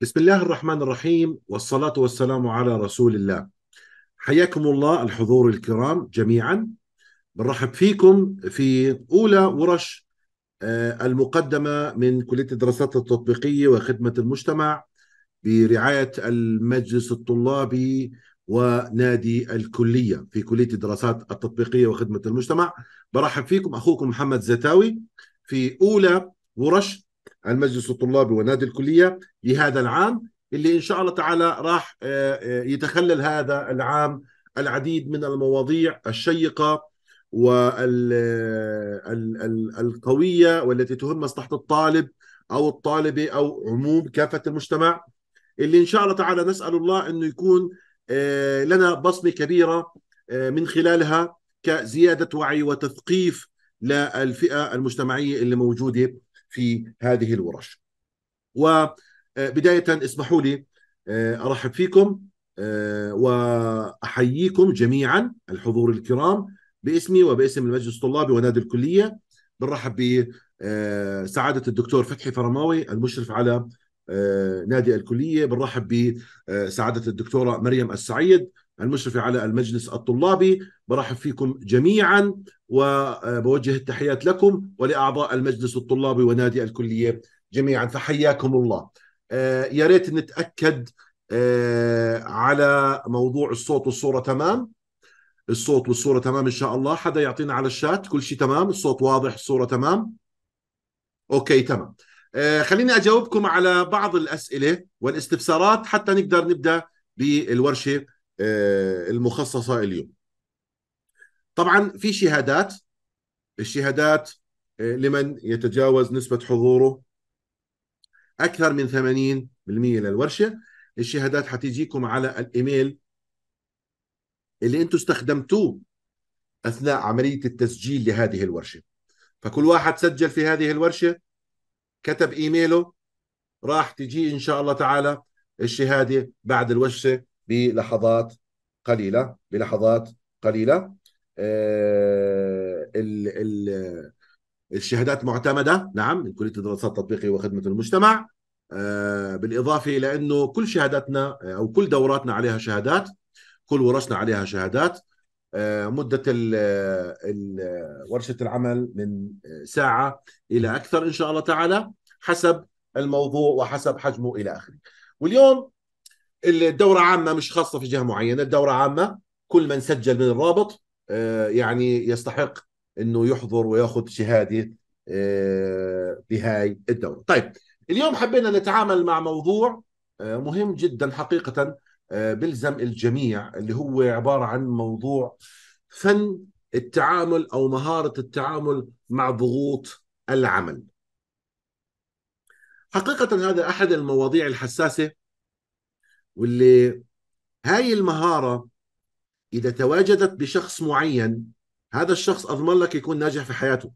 بسم الله الرحمن الرحيم والصلاة والسلام على رسول الله حياكم الله الحضور الكرام جميعا برحب فيكم في أولى ورش آه، المقدمة من كلية الدراسات التطبيقية وخدمة المجتمع برعاية المجلس الطلابي ونادي الكلية في كلية الدراسات التطبيقية وخدمة المجتمع برحب فيكم أخوكم محمد زتاوي في أولى ورش المجلس الطلابي ونادي الكلية لهذا العام اللي إن شاء الله تعالى راح آه، آه، يتخلل هذا العام العديد من المواضيع الشيقة والقوية آه، والتي تهم مصلحة الطالب أو الطالبة أو عموم كافة المجتمع اللي إن شاء الله تعالى نسأل الله أنه يكون لنا بصمة كبيرة من خلالها كزيادة وعي وتثقيف للفئة المجتمعية اللي موجودة في هذه الورش وبداية آه، اسمحوا لي آه، أرحب فيكم آه، وأحييكم جميعا الحضور الكرام باسمي وباسم المجلس الطلابي ونادي الكلية بنرحب بسعادة الدكتور فتحي فرماوي المشرف على نادي الكلية بنرحب بسعادة الدكتورة مريم السعيد المشرفة على المجلس الطلابي برحب فيكم جميعا وبوجه التحيات لكم ولأعضاء المجلس الطلابي ونادي الكلية جميعا فحياكم الله آه، يا ريت نتأكد آه، على موضوع الصوت والصورة تمام الصوت والصورة تمام إن شاء الله حدا يعطينا على الشات كل شيء تمام الصوت واضح الصورة تمام أوكي تمام آه، خليني أجاوبكم على بعض الأسئلة والاستفسارات حتى نقدر نبدأ بالورشة آه، المخصصه اليوم. طبعا في شهادات الشهادات آه، لمن يتجاوز نسبه حضوره اكثر من 80% للورشه، الشهادات حتيجيكم على الايميل اللي انتم استخدمتوه اثناء عمليه التسجيل لهذه الورشه. فكل واحد سجل في هذه الورشه كتب ايميله راح تجي ان شاء الله تعالى الشهاده بعد الورشه بلحظات قليله بلحظات قليله آه، ال ال الشهادات معتمده نعم من كليه الدراسات التطبيقيه وخدمه المجتمع آه، بالاضافه الى انه كل شهاداتنا آه، او كل دوراتنا عليها شهادات كل ورشنا عليها شهادات مدة ورشة العمل من ساعة إلى أكثر إن شاء الله تعالى حسب الموضوع وحسب حجمه إلى آخره واليوم الدوره عامه مش خاصه في جهه معينه الدوره عامه كل من سجل من الرابط آه، يعني يستحق انه يحضر وياخذ شهاده آه، بهاي الدوره طيب اليوم حبينا نتعامل مع موضوع آه، مهم جدا حقيقه بلزم الجميع اللي هو عباره عن موضوع فن التعامل او مهاره التعامل مع ضغوط العمل. حقيقه هذا احد المواضيع الحساسه واللي هاي المهارة إذا تواجدت بشخص معين هذا الشخص أضمن لك يكون ناجح في حياته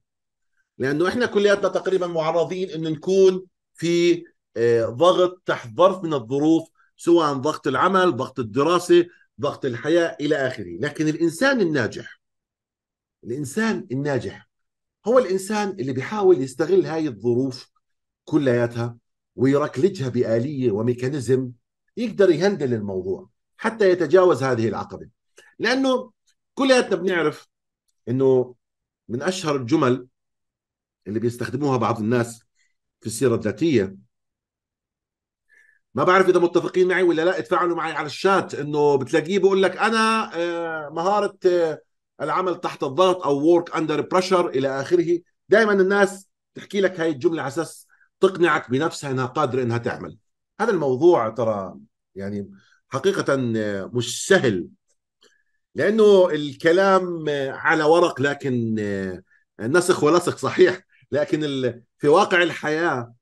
لأنه إحنا كلياتنا تقريبا معرضين أن نكون في آه، ضغط تحت ظرف من الظروف سواء ضغط العمل ضغط الدراسة ضغط الحياة إلى آخره لكن الإنسان الناجح الإنسان الناجح هو الإنسان اللي بيحاول يستغل هاي الظروف كلياتها ويركلجها بآلية وميكانيزم يقدر يهندل الموضوع حتى يتجاوز هذه العقبه لانه كلياتنا بنعرف انه من اشهر الجمل اللي بيستخدموها بعض الناس في السيره الذاتيه ما بعرف اذا متفقين معي ولا لا اتفاعلوا معي على الشات انه بتلاقيه بقول لك انا آه، مهاره آه، العمل تحت الضغط او ورك اندر بريشر الى اخره دائما الناس تحكي لك هاي الجمله على اساس تقنعك بنفسها انها قادره انها تعمل هذا الموضوع ترى يعني حقيقة مش سهل لأنه الكلام على ورق لكن نسخ ولصق صحيح لكن في واقع الحياة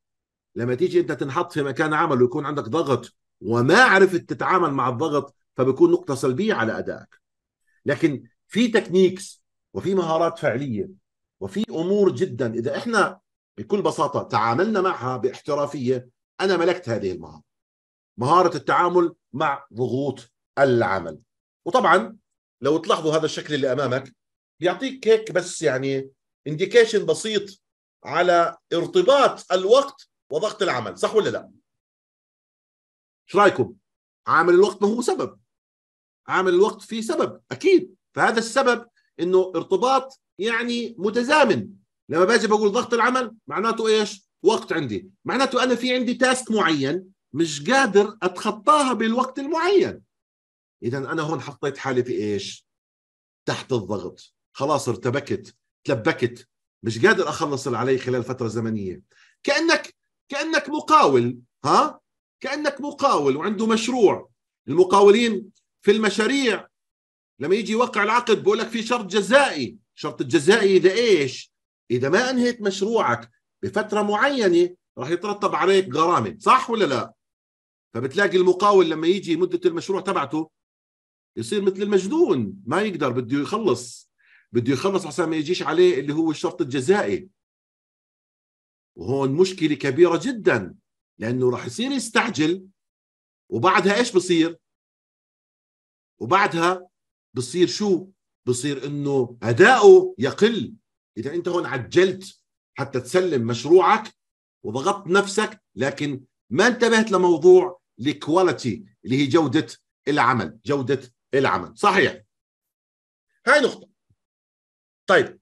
لما تيجي أنت تنحط في مكان عمل ويكون عندك ضغط وما عرفت تتعامل مع الضغط فبيكون نقطة سلبية على أدائك لكن في تكنيكس وفي مهارات فعلية وفي أمور جدا إذا إحنا بكل بساطة تعاملنا معها باحترافية أنا ملكت هذه المهارة مهارة التعامل مع ضغوط العمل وطبعا لو تلاحظوا هذا الشكل اللي أمامك بيعطيك هيك بس يعني انديكيشن بسيط على ارتباط الوقت وضغط العمل صح ولا لا شو رايكم عامل الوقت ما هو سبب عامل الوقت فيه سبب اكيد فهذا السبب انه ارتباط يعني متزامن لما باجي بقول ضغط العمل معناته ايش وقت عندي معناته انا في عندي تاسك معين مش قادر اتخطاها بالوقت المعين اذا انا هون حطيت حالي في ايش تحت الضغط خلاص ارتبكت تلبكت مش قادر اخلص اللي علي خلال فتره زمنيه كانك كانك مقاول ها كانك مقاول وعنده مشروع المقاولين في المشاريع لما يجي يوقع العقد بقول لك في شرط جزائي شرط الجزائي اذا ايش اذا ما انهيت مشروعك بفتره معينه راح يترتب عليك غرامه صح ولا لا فبتلاقي المقاول لما يجي مده المشروع تبعته يصير مثل المجنون ما يقدر بده يخلص بده يخلص عشان ما يجيش عليه اللي هو الشرط الجزائي وهون مشكله كبيره جدا لانه راح يصير يستعجل وبعدها ايش بصير وبعدها بصير شو بصير انه اداؤه يقل اذا انت هون عجلت حتى تسلم مشروعك وضغطت نفسك لكن ما انتبهت لموضوع لكواليتي اللي هي جوده العمل جوده العمل صحيح هاي نقطه طيب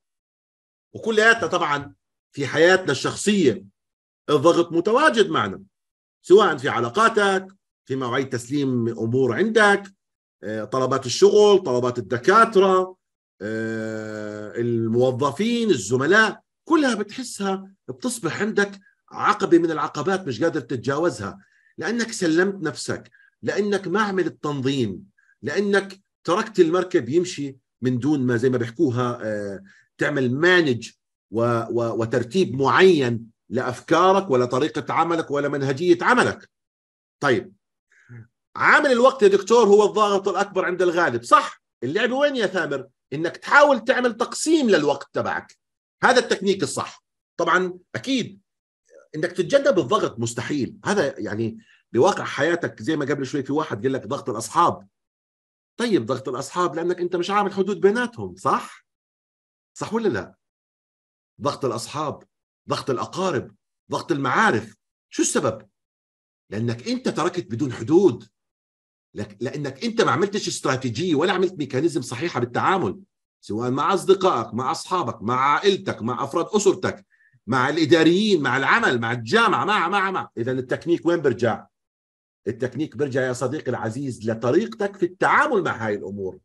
وكلياتنا طبعا في حياتنا الشخصيه الضغط متواجد معنا سواء في علاقاتك في مواعيد تسليم امور عندك آه، طلبات الشغل طلبات الدكاتره آه، الموظفين الزملاء كلها بتحسها بتصبح عندك عقبه من العقبات مش قادر تتجاوزها لانك سلمت نفسك لانك ما عملت تنظيم لانك تركت المركب يمشي من دون ما زي ما بيحكوها آه، تعمل مانج وترتيب معين لافكارك ولا طريقه عملك ولا منهجيه عملك طيب عامل الوقت يا دكتور هو الضغط الاكبر عند الغالب صح اللعبه وين يا ثامر انك تحاول تعمل تقسيم للوقت تبعك هذا التكنيك الصح طبعا اكيد انك تتجنب الضغط مستحيل هذا يعني بواقع حياتك زي ما قبل شوي في واحد قال لك ضغط الاصحاب طيب ضغط الاصحاب لانك انت مش عامل حدود بيناتهم صح صح ولا لا ضغط الاصحاب ضغط الاقارب ضغط المعارف شو السبب لانك انت تركت بدون حدود لانك انت ما عملتش استراتيجيه ولا عملت ميكانيزم صحيحه بالتعامل سواء مع اصدقائك مع اصحابك مع عائلتك مع افراد اسرتك مع الاداريين مع العمل مع الجامعه مع مع مع اذا التكنيك وين برجع التكنيك برجع يا صديقي العزيز لطريقتك في التعامل مع هاي الامور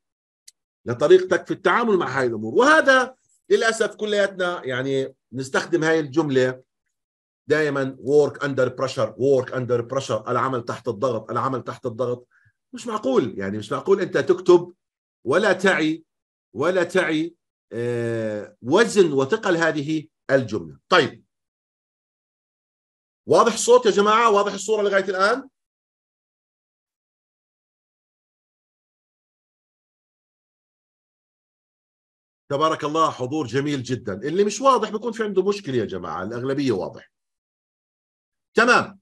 لطريقتك في التعامل مع هاي الامور وهذا للاسف كلياتنا يعني نستخدم هاي الجمله دائما work under pressure work under pressure العمل تحت الضغط العمل تحت الضغط مش معقول يعني مش معقول انت تكتب ولا تعي ولا تعي آه، وزن وثقل هذه الجملة طيب واضح الصوت يا جماعة واضح الصورة لغاية الآن تبارك الله حضور جميل جدا اللي مش واضح بيكون في عنده مشكلة يا جماعة الأغلبية واضح تمام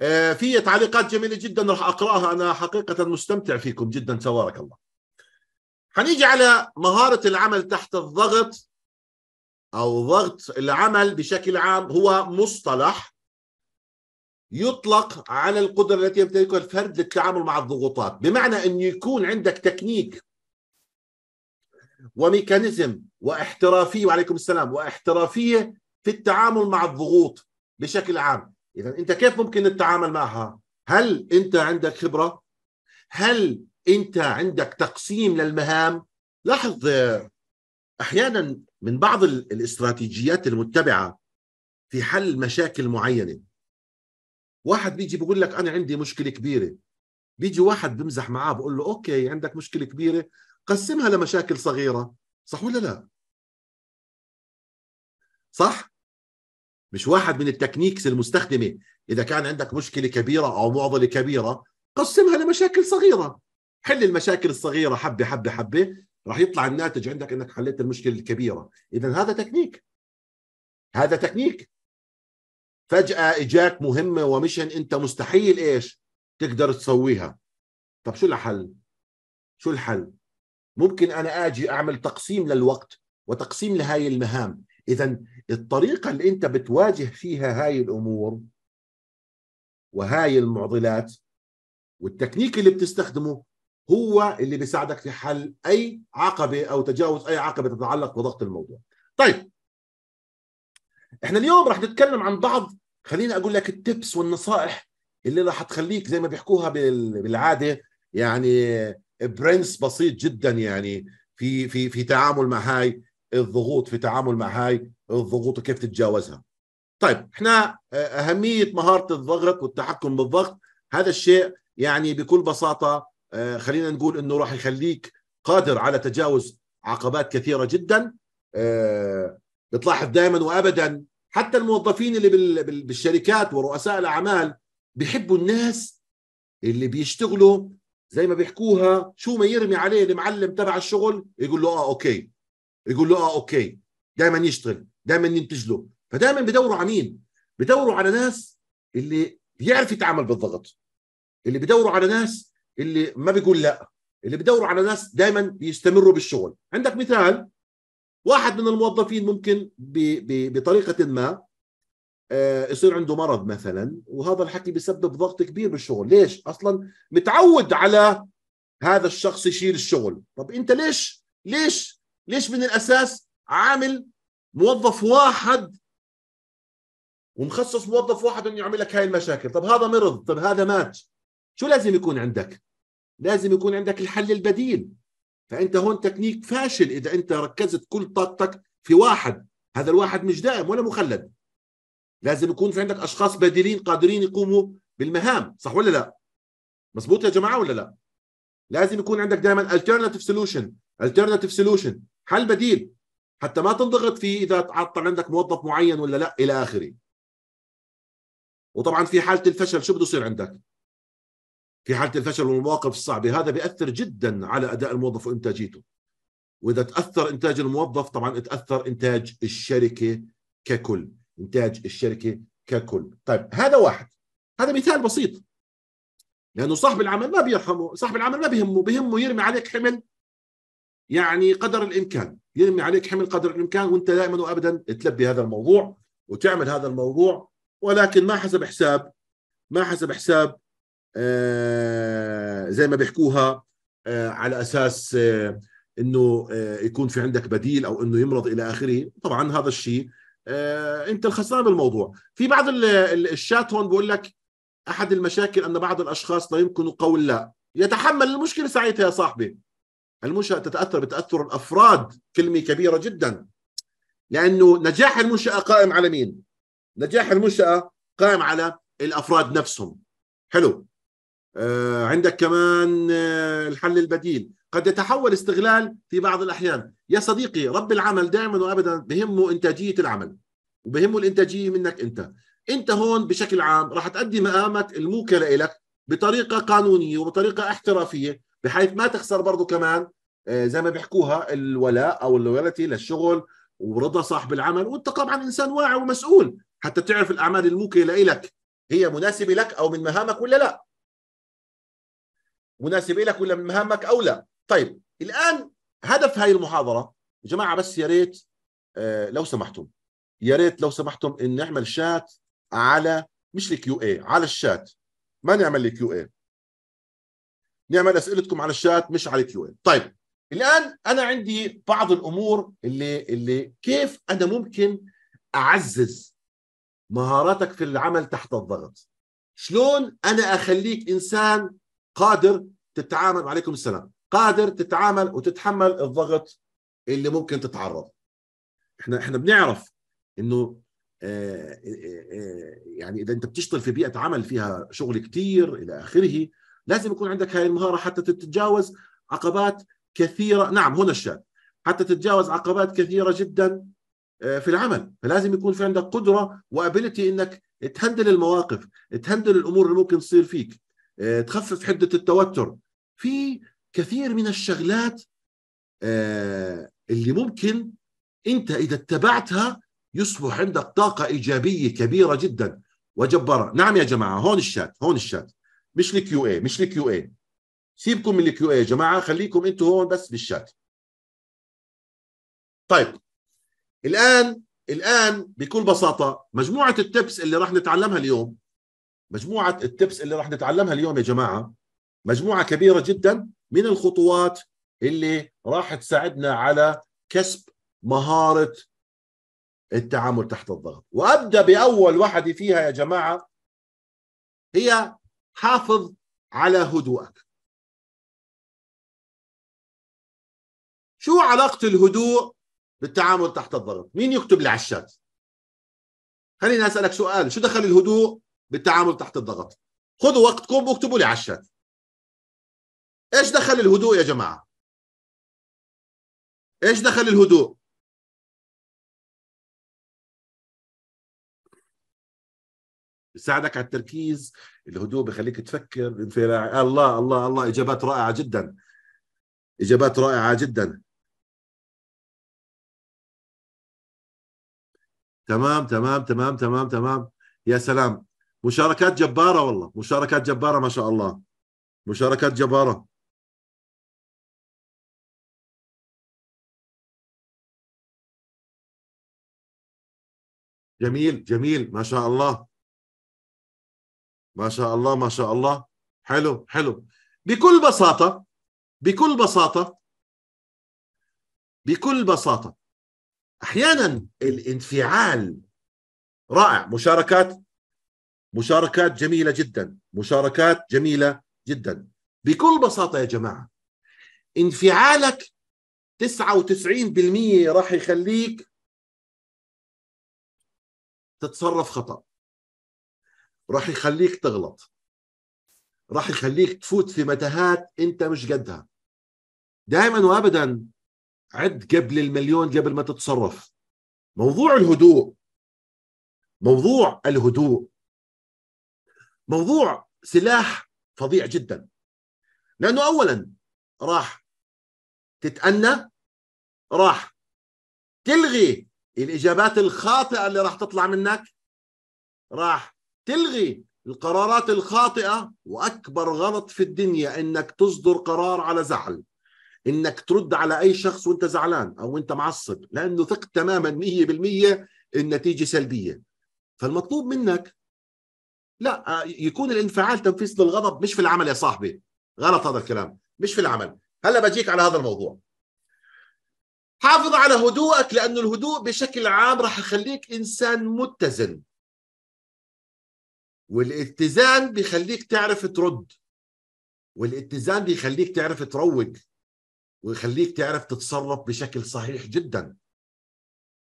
آه في تعليقات جميلة جدا راح أقرأها أنا حقيقة مستمتع فيكم جدا تبارك الله هنيجي على مهارة العمل تحت الضغط أو ضغط العمل بشكل عام هو مصطلح يطلق على القدرة التي يمتلكها الفرد للتعامل مع الضغوطات بمعنى أنه يكون عندك تكنيك وميكانيزم واحترافية وعليكم السلام واحترافية في التعامل مع الضغوط بشكل عام إذا أنت كيف ممكن التعامل معها هل أنت عندك خبرة هل أنت عندك تقسيم للمهام لاحظ أحيانا من بعض الاستراتيجيات المتبعه في حل مشاكل معينه واحد بيجي بيقول لك انا عندي مشكله كبيره بيجي واحد بمزح معاه بقول له اوكي عندك مشكله كبيره قسمها لمشاكل صغيره صح ولا لا صح مش واحد من التكنيكس المستخدمه اذا كان عندك مشكله كبيره او معضله كبيره قسمها لمشاكل صغيره حل المشاكل الصغيره حبه حبه حبه راح يطلع الناتج عندك انك حليت المشكله الكبيره اذا هذا تكنيك هذا تكنيك فجاه اجاك مهمه ومشن انت مستحيل ايش تقدر تسويها طب شو الحل شو الحل ممكن انا اجي اعمل تقسيم للوقت وتقسيم لهاي المهام اذا الطريقه اللي انت بتواجه فيها هاي الامور وهاي المعضلات والتكنيك اللي بتستخدمه هو اللي بيساعدك في حل اي عقبه او تجاوز اي عقبه تتعلق بضغط الموضوع طيب احنا اليوم رح نتكلم عن بعض خليني اقول لك التبس والنصائح اللي رح تخليك زي ما بيحكوها بالعاده يعني برنس بسيط جدا يعني في في في تعامل مع هاي الضغوط في تعامل مع هاي الضغوط وكيف تتجاوزها طيب احنا آه، اهميه مهاره الضغط والتحكم بالضغط هذا الشيء يعني بكل بساطه آه، خلينا نقول انه راح يخليك قادر على تجاوز عقبات كثيره جدا آه، بتلاحظ دائما وابدا حتى الموظفين اللي بالشركات ورؤساء الاعمال بيحبوا الناس اللي بيشتغلوا زي ما بيحكوها شو ما يرمي عليه المعلم تبع الشغل يقول له اه اوكي يقول له اه اوكي دائما يشتغل دائما ينتج له فدائما بدوروا على مين بدوروا على ناس اللي بيعرف يتعامل بالضغط اللي بدوروا على ناس اللي ما بيقول لا اللي بدوروا على ناس دائما يستمروا بالشغل عندك مثال واحد من الموظفين ممكن بطريقه ما آه، يصير عنده مرض مثلا وهذا الحكي بيسبب ضغط كبير بالشغل ليش اصلا متعود على هذا الشخص يشيل الشغل طب انت ليش ليش ليش من الاساس عامل موظف واحد ومخصص موظف واحد انه يعمل لك هاي المشاكل طب هذا مرض طب هذا مات شو لازم يكون عندك؟ لازم يكون عندك الحل البديل فانت هون تكنيك فاشل اذا انت ركزت كل طاقتك في واحد هذا الواحد مش دائم ولا مخلد لازم يكون في عندك اشخاص بديلين قادرين يقوموا بالمهام صح ولا لا مزبوط يا جماعه ولا لا لازم يكون عندك دائما alternative solution alternative solution حل بديل حتى ما تنضغط فيه اذا تعطل عندك موظف معين ولا لا الى اخره وطبعا في حاله الفشل شو بده يصير عندك في حاله الفشل والمواقف الصعبه هذا بياثر جدا على اداء الموظف وانتاجيته واذا تاثر انتاج الموظف طبعا تاثر انتاج الشركه ككل انتاج الشركه ككل طيب هذا واحد هذا مثال بسيط لانه صاحب العمل ما بيرحمه صاحب العمل ما بيهمه بيهمه يرمي عليك حمل يعني قدر الامكان يرمي عليك حمل قدر الامكان وانت دائما وابدا تلبي هذا الموضوع وتعمل هذا الموضوع ولكن ما حسب حساب ما حسب حساب آه، زي ما بيحكوها آه، على اساس آه، انه يكون في عندك بديل او انه يمرض الى اخره طبعا هذا الشيء انت الخسران بالموضوع في بعض الشات هون بقول لك احد المشاكل ان بعض الاشخاص لا يمكن قول لا يتحمل المشكله ساعتها يا صاحبي المنشاه تتاثر بتاثر الافراد كلمه كبيره جدا لانه نجاح المنشاه قائم على مين نجاح المنشاه قائم على الافراد نفسهم حلو آه، عندك كمان آه، الحل البديل قد يتحول استغلال في بعض الأحيان يا صديقي رب العمل دائما وأبدا بهمه إنتاجية العمل وبهمه الإنتاجية منك أنت أنت هون بشكل عام راح تأدي مهامك الموكلة لك بطريقة قانونية وبطريقة احترافية بحيث ما تخسر برضه كمان آه، زي ما بيحكوها الولاء أو اللويالتي للشغل ورضا صاحب العمل وانت طبعا انسان واعي ومسؤول حتى تعرف الاعمال الموكله لك هي مناسبه لك او من مهامك ولا لا مناسبه لك ولا من مهامك او لا طيب الان هدف هاي المحاضره يا جماعه بس يا ريت آه، لو سمحتم يا ريت لو سمحتم ان نعمل شات على مش الكيو اي على الشات ما نعمل الكيو اي نعمل اسئلتكم على الشات مش على الكيو اي طيب الان انا عندي بعض الامور اللي اللي كيف انا ممكن اعزز مهاراتك في العمل تحت الضغط شلون انا اخليك انسان قادر تتعامل وعليكم السلام قادر تتعامل وتتحمل الضغط اللي ممكن تتعرض احنا احنا بنعرف انه آه، آه، آه، يعني اذا انت بتشتغل في بيئه عمل فيها شغل كتير الى اخره لازم يكون عندك هاي المهاره حتى تتجاوز عقبات كثيره نعم هنا الشاب حتى تتجاوز عقبات كثيره جدا في العمل فلازم يكون في عندك قدره وابيلتي انك تهندل المواقف تهندل الامور اللي ممكن تصير فيك آه، تخفف حده التوتر في كثير من الشغلات آه، اللي ممكن انت اذا اتبعتها يصبح عندك طاقه ايجابيه كبيره جدا وجباره نعم يا جماعه هون الشات هون الشات مش الكيو اي مش الكيو اي سيبكم من الكيو اي يا جماعه خليكم انتم هون بس بالشات طيب الان الان بكل بساطه مجموعه التبس اللي راح نتعلمها اليوم مجموعه التبس اللي راح نتعلمها اليوم يا جماعه مجموعه كبيره جدا من الخطوات اللي راح تساعدنا على كسب مهاره التعامل تحت الضغط وابدا باول وحده فيها يا جماعه هي حافظ على هدوءك شو علاقه الهدوء بالتعامل تحت الضغط مين يكتب لي على الشات خليني اسالك سؤال شو دخل الهدوء بالتعامل تحت الضغط خذوا وقتكم واكتبوا لي على الشات ايش دخل الهدوء يا جماعه ايش دخل الهدوء بيساعدك على التركيز الهدوء بخليك تفكر الله الله الله الله اجابات رائعه جدا اجابات رائعه جدا تمام تمام تمام تمام تمام يا سلام مشاركات جباره والله مشاركات جباره ما شاء الله مشاركات جباره جميل جميل ما شاء الله ما شاء الله ما شاء الله حلو حلو بكل بساطة بكل بساطة بكل بساطة أحيانا الانفعال رائع مشاركات مشاركات جميلة جدا مشاركات جميلة جدا بكل بساطة يا جماعة انفعالك 99% راح يخليك تتصرف خطأ راح يخليك تغلط راح يخليك تفوت في متاهات انت مش قدها دائما وابدا عد قبل المليون قبل ما تتصرف موضوع الهدوء موضوع الهدوء موضوع سلاح فظيع جدا لانه اولا راح تتأنى راح تلغي الاجابات الخاطئه اللي راح تطلع منك راح تلغي القرارات الخاطئه واكبر غلط في الدنيا انك تصدر قرار على زعل انك ترد على اي شخص وانت زعلان او انت معصب لانه ثق تماما 100% النتيجه سلبيه فالمطلوب منك لا آه، يكون الانفعال تنفيذ للغضب مش في العمل يا صاحبي غلط هذا الكلام مش في العمل هلا بجيك على هذا الموضوع حافظ على هدوءك لأن الهدوء بشكل عام راح يخليك إنسان متزن والاتزان بيخليك تعرف ترد والاتزان بيخليك تعرف تروق ويخليك تعرف تتصرف بشكل صحيح جدا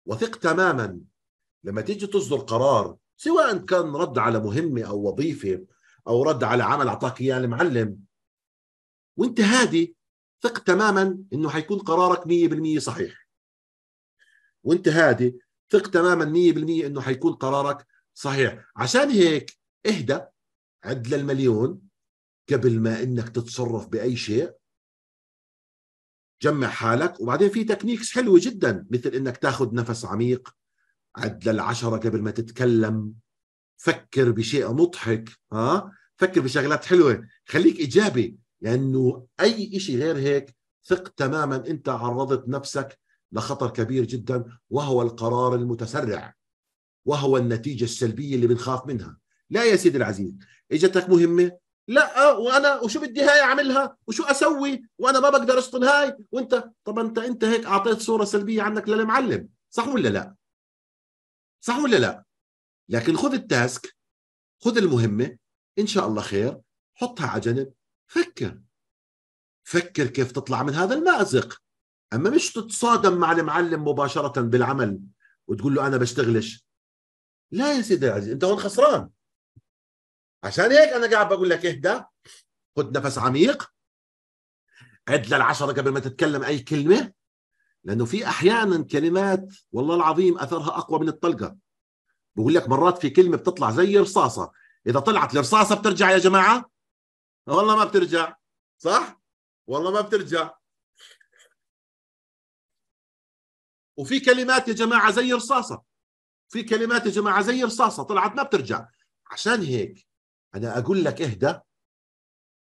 وثق تماما لما تيجي تصدر قرار سواء كان رد على مهمه او وظيفه او رد على عمل اعطاك اياه المعلم وانت هادي ثق تماما انه حيكون قرارك 100% صحيح وانت هادي ثق تماما 100% انه حيكون قرارك صحيح عشان هيك اهدى عد للمليون قبل ما انك تتصرف باي شيء جمع حالك وبعدين في تكنيكس حلوه جدا مثل انك تاخذ نفس عميق عد للعشرة قبل ما تتكلم فكر بشيء مضحك ها فكر بشغلات حلوة خليك إيجابي لأنه أي شيء غير هيك ثق تماما أنت عرضت نفسك لخطر كبير جدا وهو القرار المتسرع وهو النتيجة السلبية اللي بنخاف منها لا يا سيدي العزيز اجتك مهمة لا وانا وشو بدي هاي اعملها وشو اسوي وانا ما بقدر اشتغل هاي وانت طب انت انت هيك اعطيت صوره سلبيه عنك للمعلم صح ولا لا صح ولا لا لكن خذ التاسك خذ المهمه ان شاء الله خير حطها على جنب فكر فكر كيف تطلع من هذا المأزق اما مش تتصادم مع المعلم مباشره بالعمل وتقول له انا بشتغلش لا يا سيدي العزيز انت هون خسران عشان هيك انا قاعد بقول لك اهدى خذ نفس عميق عد للعشره قبل ما تتكلم اي كلمه لانه في احيانا كلمات والله العظيم اثرها اقوى من الطلقه بقول لك مرات في كلمه بتطلع زي رصاصه اذا طلعت الرصاصه بترجع يا جماعه والله ما بترجع صح والله ما بترجع وفي كلمات يا جماعه زي رصاصه في كلمات يا جماعه زي رصاصه طلعت ما بترجع عشان هيك انا اقول لك اهدى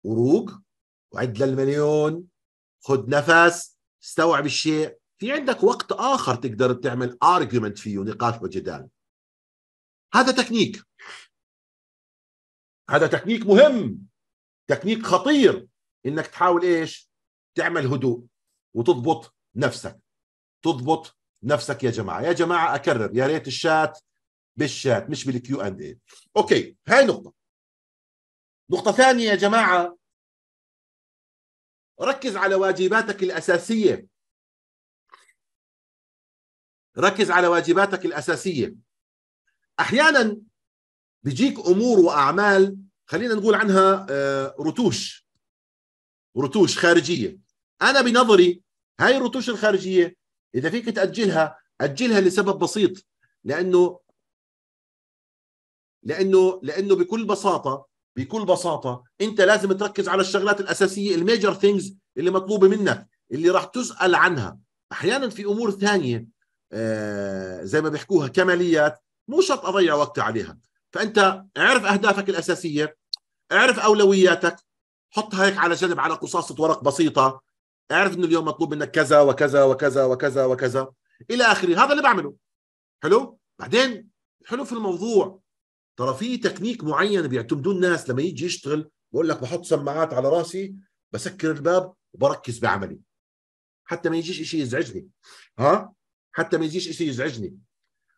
وروق وعد للمليون خد نفس استوعب الشيء في عندك وقت اخر تقدر تعمل ارجيومنت فيه نقاش وجدال هذا تكنيك هذا تكنيك مهم تكنيك خطير انك تحاول ايش تعمل هدوء وتضبط نفسك تضبط نفسك يا جماعه يا جماعه اكرر يا ريت الشات بالشات مش بالكيو اند اي اوكي هاي نقطه نقطه ثانيه يا جماعه ركز على واجباتك الاساسيه ركز على واجباتك الأساسية أحيانا بيجيك أمور وأعمال خلينا نقول عنها آه، رتوش رتوش خارجية أنا بنظري هاي الرتوش الخارجية إذا فيك تأجلها أجلها لسبب بسيط لأنه لأنه لأنه بكل بساطة بكل بساطة أنت لازم تركز على الشغلات الأساسية الميجر ثينجز اللي مطلوبة منك اللي راح تسأل عنها أحيانا في أمور ثانية آه، زي ما بيحكوها كماليات مو شرط اضيع وقتي عليها فانت اعرف اهدافك الاساسيه اعرف اولوياتك حطها هيك على جنب على قصاصه ورق بسيطه اعرف انه اليوم مطلوب منك كذا وكذا وكذا وكذا وكذا الى اخره هذا اللي بعمله حلو بعدين حلو في الموضوع ترى في تكنيك معين بيعتمدوه الناس لما يجي يشتغل بقول لك بحط سماعات على راسي بسكر الباب وبركز بعملي حتى ما يجيش شيء يزعجني ها حتى ما يجيش شيء يزعجني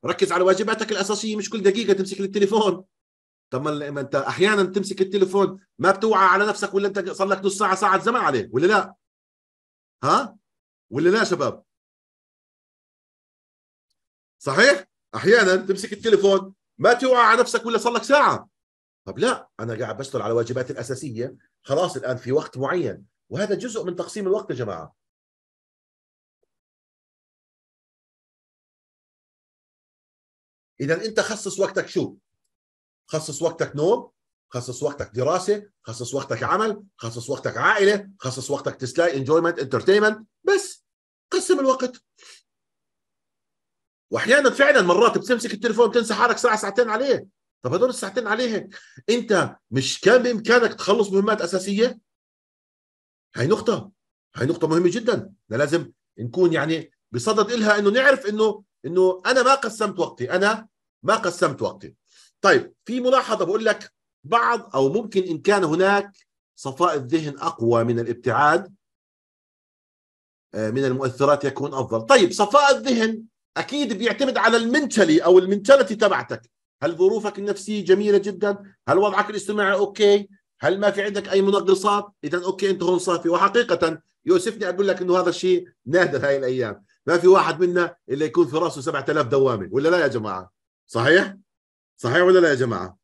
ركز على واجباتك الاساسيه مش كل دقيقه تمسك التليفون طب ما انت احيانا تمسك التليفون ما بتوعى على نفسك ولا انت صار لك نص ساعه ساعه زمان عليه ولا لا ها ولا لا شباب صحيح احيانا تمسك التليفون ما توعى على نفسك ولا صار لك ساعه طب لا انا قاعد بشتغل على واجباتي الاساسيه خلاص الان في وقت معين وهذا جزء من تقسيم الوقت يا جماعه اذا انت خصص وقتك شو خصص وقتك نوم خصص وقتك دراسه خصص وقتك عمل خصص وقتك عائله خصص وقتك تسلاي انجويمنت انترتينمنت بس قسم الوقت واحيانا فعلا مرات بتمسك التليفون بتنسى حالك ساعه ساعتين عليه طب هدول الساعتين عليه انت مش كان بامكانك تخلص مهمات اساسيه هاي نقطه هاي نقطه مهمه جدا لازم نكون يعني بصدد إلها انه نعرف انه انه انا ما قسمت وقتي انا ما قسمت وقتي طيب في ملاحظه بقول لك بعض او ممكن ان كان هناك صفاء الذهن اقوى من الابتعاد آه، من المؤثرات يكون افضل طيب صفاء الذهن اكيد بيعتمد على المنتلي او المنتاليتي تبعتك هل ظروفك النفسيه جميله جدا هل وضعك الاجتماعي اوكي هل ما في عندك اي منقصات اذا اوكي انت هون صافي وحقيقه يؤسفني اقول لك انه هذا الشيء نادر هاي الايام ما في واحد منا اللي يكون في راسه 7000 دوامه ولا لا يا جماعه صحيح؟ صحيح ولا لا يا جماعة؟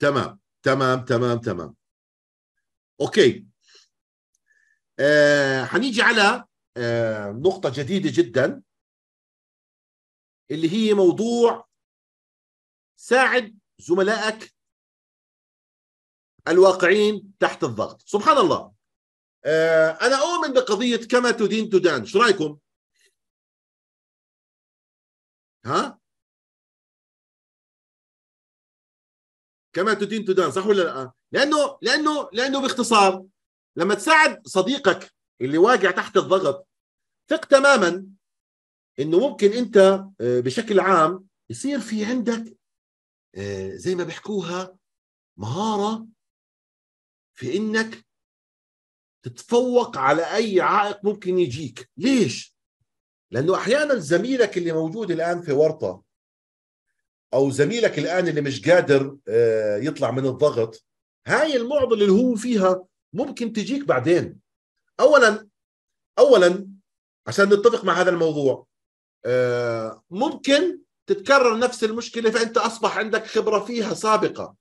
تمام تمام تمام تمام اوكي آه على آه نقطة جديدة جدا اللي هي موضوع ساعد زملائك الواقعين تحت الضغط سبحان الله آه، انا اؤمن بقضيه كما تدين تدان ايش رايكم ها كما تدين تدان صح ولا لا لانه لانه لانه باختصار لما تساعد صديقك اللي واقع تحت الضغط ثق تماما انه ممكن انت آه، بشكل عام يصير في عندك آه، زي ما بيحكوها مهاره في انك تتفوق على اي عائق ممكن يجيك ليش لانه احيانا زميلك اللي موجود الان في ورطه او زميلك الان اللي مش قادر آه، يطلع من الضغط هاي المعضله اللي هو فيها ممكن تجيك بعدين اولا اولا عشان نتفق مع هذا الموضوع آه، ممكن تتكرر نفس المشكله فانت اصبح عندك خبره فيها سابقه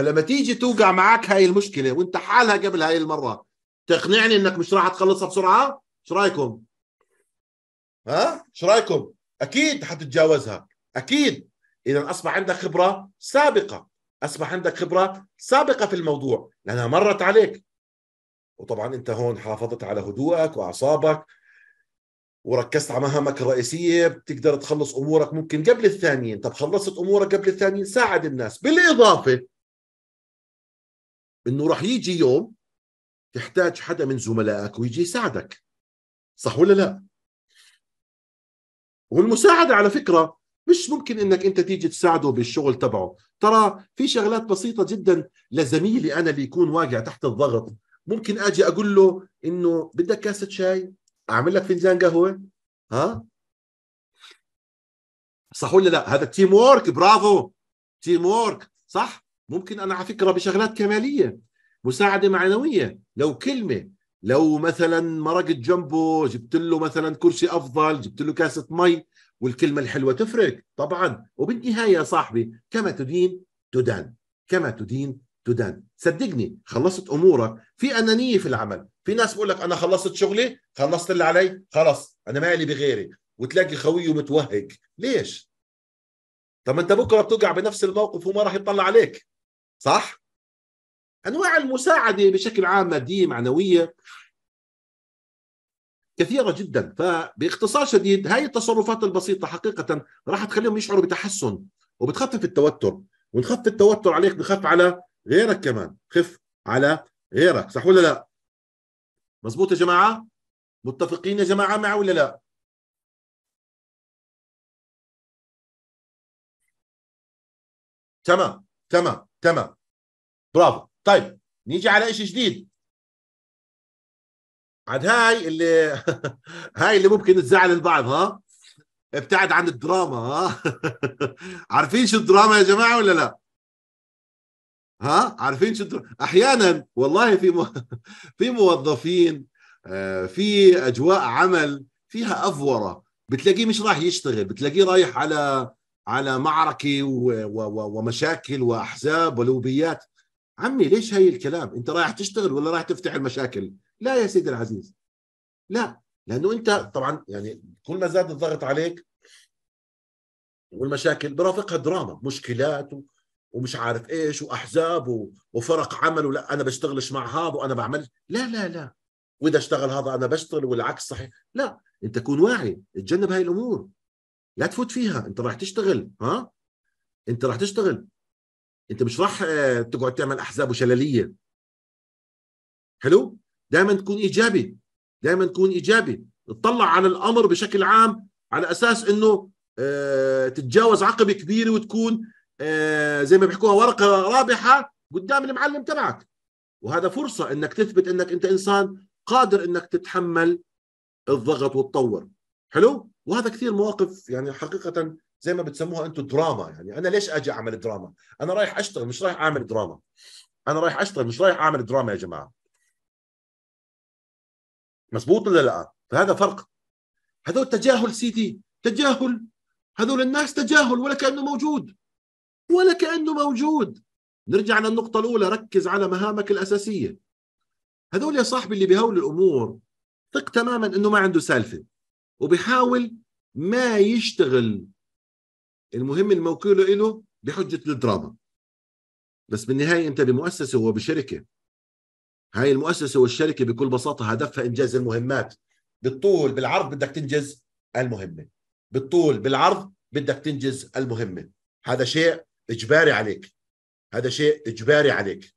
فلما تيجي توقع معك هاي المشكله وانت حالها قبل هاي المره تقنعني انك مش راح تخلصها بسرعه شو رايكم ها شو رايكم اكيد حتتجاوزها اكيد اذا اصبح عندك خبره سابقه اصبح عندك خبره سابقه في الموضوع لانها مرت عليك وطبعا انت هون حافظت على هدوءك واعصابك وركزت على مهامك الرئيسيه بتقدر تخلص امورك ممكن قبل الثانيين طب خلصت امورك قبل الثانيين ساعد الناس بالاضافه انه راح يجي يوم تحتاج حدا من زملائك ويجي يساعدك صح ولا لا والمساعده على فكره مش ممكن انك انت تيجي تساعده بالشغل تبعه ترى في شغلات بسيطه جدا لزميلي انا اللي يكون واقع تحت الضغط ممكن اجي اقول له انه بدك كاسه شاي اعمل لك فنجان قهوه ها صح ولا لا هذا تيم وورك برافو تيم وورك صح ممكن انا على فكره بشغلات كماليه مساعده معنويه لو كلمه لو مثلا مرقت جنبه جبت له مثلا كرسي افضل جبت له كاسه مي والكلمه الحلوه تفرق طبعا وبالنهايه يا صاحبي كما تدين تدان كما تدين تدان صدقني خلصت امورك في انانيه في العمل في ناس بقول لك انا خلصت شغلي خلصت اللي علي خلص انا مالي بغيري وتلاقي خويه متوهق ليش طب انت بكره بتوقع بنفس الموقف وما راح يطلع عليك صح؟ أنواع المساعدة بشكل عام مادية معنوية كثيرة جدا فباختصار شديد هاي التصرفات البسيطة حقيقة راح تخليهم يشعروا بتحسن وبتخفف التوتر ونخف التوتر عليك بخف على غيرك كمان خف على غيرك صح ولا لا مزبوط يا جماعة متفقين يا جماعة معي ولا لا تمام تمام تمام برافو طيب نيجي على شيء جديد عاد هاي اللي هاي اللي ممكن تزعل البعض ها ابتعد عن الدراما ها عارفين شو الدراما يا جماعه ولا لا ها عارفين شو الدراما احيانا والله في مو... في موظفين آه، في اجواء عمل فيها افوره بتلاقيه مش راح يشتغل بتلاقيه رايح على على معركه ومشاكل واحزاب ولوبيات عمي ليش هاي الكلام انت رايح تشتغل ولا رايح تفتح المشاكل لا يا سيدي العزيز لا لانه انت طبعا يعني كل ما زاد الضغط عليك والمشاكل برافقها دراما مشكلات ومش عارف ايش واحزاب وفرق عمل ولا انا بشتغلش مع هذا وانا بعمل لا لا لا واذا اشتغل هذا انا بشتغل والعكس صحيح لا انت كون واعي اتجنب هاي الامور لا تفوت فيها انت راح تشتغل ها انت راح تشتغل انت مش راح آه، تقعد تعمل احزاب وشلليه حلو دائما تكون ايجابي دائما تكون ايجابي تطلع على الامر بشكل عام على اساس انه آه، تتجاوز عقبه كبيره وتكون آه، زي ما بيحكوها ورقه رابحه قدام المعلم تبعك وهذا فرصه انك تثبت انك انت انسان قادر انك تتحمل الضغط وتطور حلو وهذا كثير مواقف يعني حقيقه زي ما بتسموها انتم دراما يعني انا ليش اجي اعمل دراما انا رايح اشتغل مش رايح اعمل دراما انا رايح اشتغل مش رايح اعمل دراما يا جماعه مزبوط ولا لا فهذا فرق هذول تجاهل سيدي تجاهل هذول الناس تجاهل ولا كانه موجود ولا كانه موجود نرجع للنقطة الأولى ركز على مهامك الأساسية هذول يا صاحبي اللي بهول الأمور ثق تماما أنه ما عنده سالفة وبيحاول ما يشتغل المهم الموكول له بحجة الدراما بس بالنهاية أنت بمؤسسة وبشركة هاي المؤسسة والشركة بكل بساطة هدفها إنجاز المهمات بالطول بالعرض بدك تنجز المهمة بالطول بالعرض بدك تنجز المهمة هذا شيء إجباري عليك هذا شيء إجباري عليك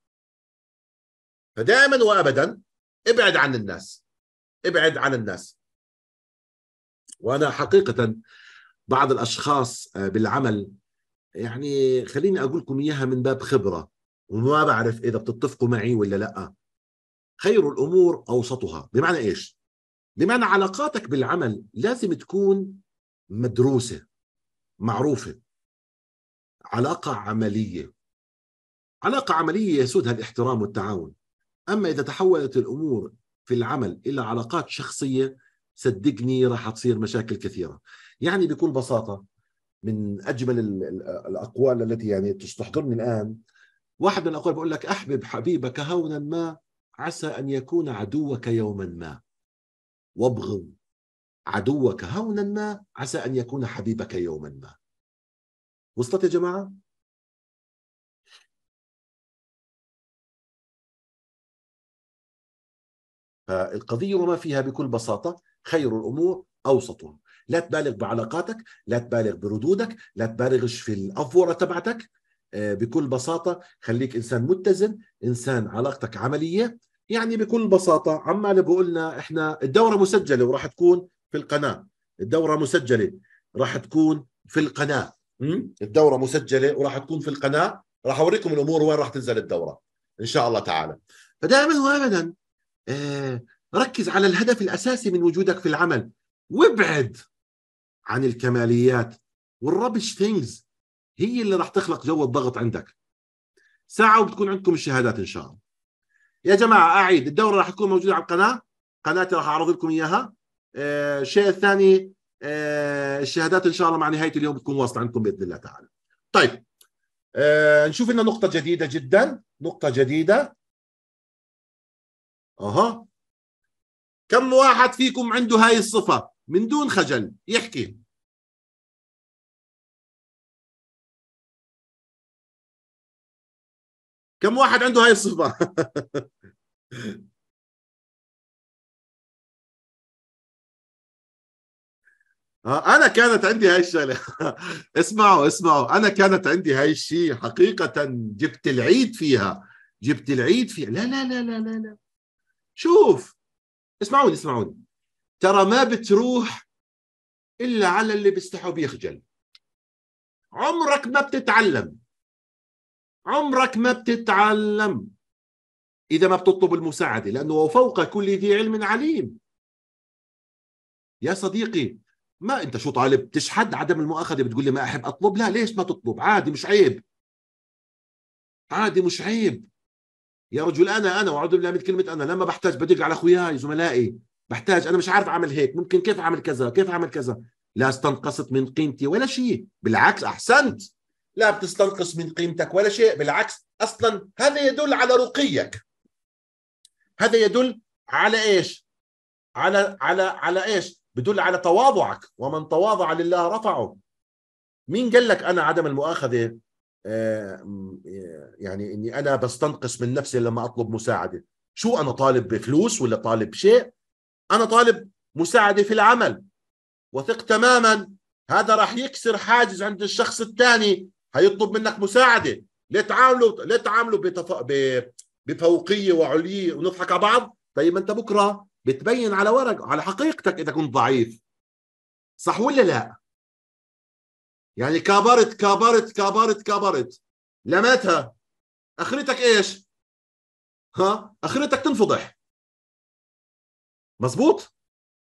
فدائما وأبدا ابعد عن الناس ابعد عن الناس وانا حقيقه بعض الاشخاص آه، بالعمل يعني خليني اقول لكم اياها من باب خبره وما بعرف اذا بتتفقوا معي ولا لا خير الامور اوسطها بمعنى ايش بمعنى علاقاتك بالعمل لازم تكون مدروسه معروفه علاقه عمليه علاقه عمليه يسودها الاحترام والتعاون اما اذا تحولت الامور في العمل الى علاقات شخصيه صدقني راح تصير مشاكل كثيره يعني بكل بساطه من اجمل الاقوال التي يعني تستحضرني الان واحد من الاقوال بيقول لك احبب حبيبك هونا ما عسى ان يكون عدوك يوما ما وابغض عدوك هونا ما عسى ان يكون حبيبك يوما ما وصلت يا جماعه فالقضيه وما فيها بكل بساطه خير الأمور أوسطها لا تبالغ بعلاقاتك لا تبالغ بردودك لا تبالغش في الأفورة تبعتك آه، بكل بساطة خليك إنسان متزن إنسان علاقتك عملية يعني بكل بساطة عمال بقولنا إحنا الدورة مسجلة وراح تكون في القناة الدورة مسجلة راح تكون في القناة الدورة مسجلة وراح تكون في القناة راح أوريكم الأمور وين راح تنزل الدورة إن شاء الله تعالى فدائما وأبدا آه ركز على الهدف الاساسي من وجودك في العمل وابعد عن الكماليات والربش ثينجز هي اللي راح تخلق جو الضغط عندك ساعه وبتكون عندكم الشهادات ان شاء الله يا جماعه اعيد الدوره راح تكون موجوده على القناه قناتي راح اعرض لكم اياها آه، الشيء الثاني آه، الشهادات ان شاء الله مع نهايه اليوم بتكون واصله عندكم باذن الله تعالى طيب آه نشوف لنا نقطه جديده جدا نقطه جديده اها كم واحد فيكم عنده هاي الصفة من دون خجل يحكي كم واحد عنده هاي الصفة آه، انا كانت عندي هاي الشغله اسمعوا اسمعوا انا كانت عندي هاي الشيء حقيقه جبت العيد فيها جبت العيد فيها لا لا لا لا لا, لا. شوف اسمعوني اسمعوني ترى ما بتروح الا على اللي بيستحوا بيخجل عمرك ما بتتعلم عمرك ما بتتعلم اذا ما بتطلب المساعده لانه فوق كل ذي علم عليم يا صديقي ما انت شو طالب تشحد عدم المؤاخذه بتقول لي ما احب اطلب لا ليش ما تطلب عادي مش عيب عادي مش عيب يا رجل انا انا واعوذ بالله من كلمه انا لما بحتاج بدق على اخوياي زملائي بحتاج انا مش عارف اعمل هيك ممكن كيف اعمل كذا كيف اعمل كذا لا استنقصت من قيمتي ولا شيء بالعكس احسنت لا بتستنقص من قيمتك ولا شيء بالعكس اصلا هذا يدل على رقيك هذا يدل على ايش على على على ايش بدل على تواضعك ومن تواضع لله رفعه مين قال لك انا عدم المؤاخذه آه، يعني اني انا بستنقص من نفسي لما اطلب مساعده شو انا طالب بفلوس ولا طالب شيء انا طالب مساعده في العمل وثق تماما هذا راح يكسر حاجز عند الشخص الثاني هيطلب منك مساعده ليه تعاملوا ليه تعاملوا بتف... ب... بفوقيه وعليه ونضحك على بعض طيب انت بكره بتبين على ورق على حقيقتك اذا كنت ضعيف صح ولا لا يعني كبرت كبرت كبرت كبرت لماتها اخرتك ايش ها اخرتك تنفضح مزبوط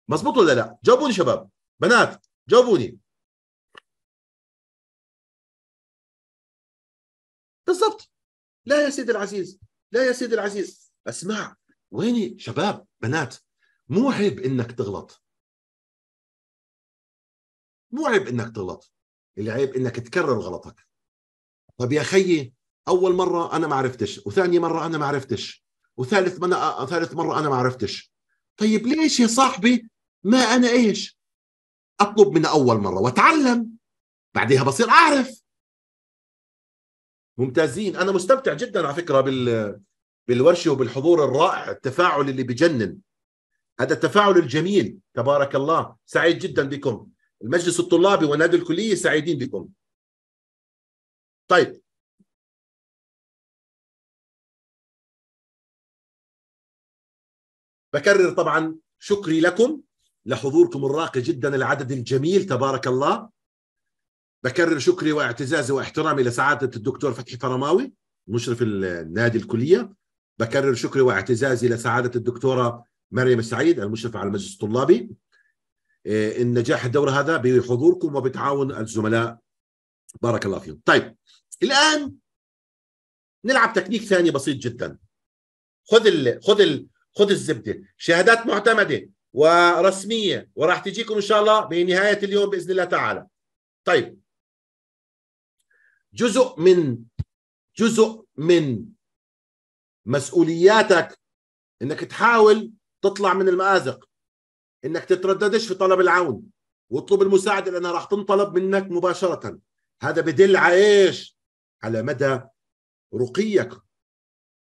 مزبوط ولا لا جاوبوني شباب بنات جاوبوني بالضبط لا يا سيدي العزيز لا يا سيدي العزيز اسمع ويني شباب بنات مو عيب انك تغلط مو عيب انك تغلط العيب انك تكرر غلطك طب يا خيي اول مره انا ما عرفتش وثاني مره انا ما عرفتش وثالث مره ثالث مره انا ما عرفتش طيب ليش يا صاحبي ما انا ايش اطلب من اول مره واتعلم بعدها بصير اعرف ممتازين انا مستمتع جدا على فكره بال بالورشه وبالحضور الرائع التفاعل اللي بجنن هذا التفاعل الجميل تبارك الله سعيد جدا بكم المجلس الطلابي ونادي الكلية سعيدين بكم طيب بكرر طبعا شكري لكم لحضوركم الراقي جدا العدد الجميل تبارك الله بكرر شكري واعتزازي واحترامي لسعادة الدكتور فتحي فرماوي مشرف النادي الكلية بكرر شكري واعتزازي لسعادة الدكتورة مريم السعيد المشرفة على المجلس الطلابي النجاح إيه، الدورة هذا بحضوركم وبتعاون الزملاء بارك الله فيكم طيب الان نلعب تكنيك ثاني بسيط جدا خذ ال خذ ال خذ الزبده شهادات معتمده ورسميه وراح تجيكم ان شاء الله بنهايه اليوم باذن الله تعالى طيب جزء من جزء من مسؤولياتك انك تحاول تطلع من المازق انك تترددش في طلب العون واطلب المساعده لانها راح تنطلب منك مباشره هذا بدل على ايش؟ على مدى رقيك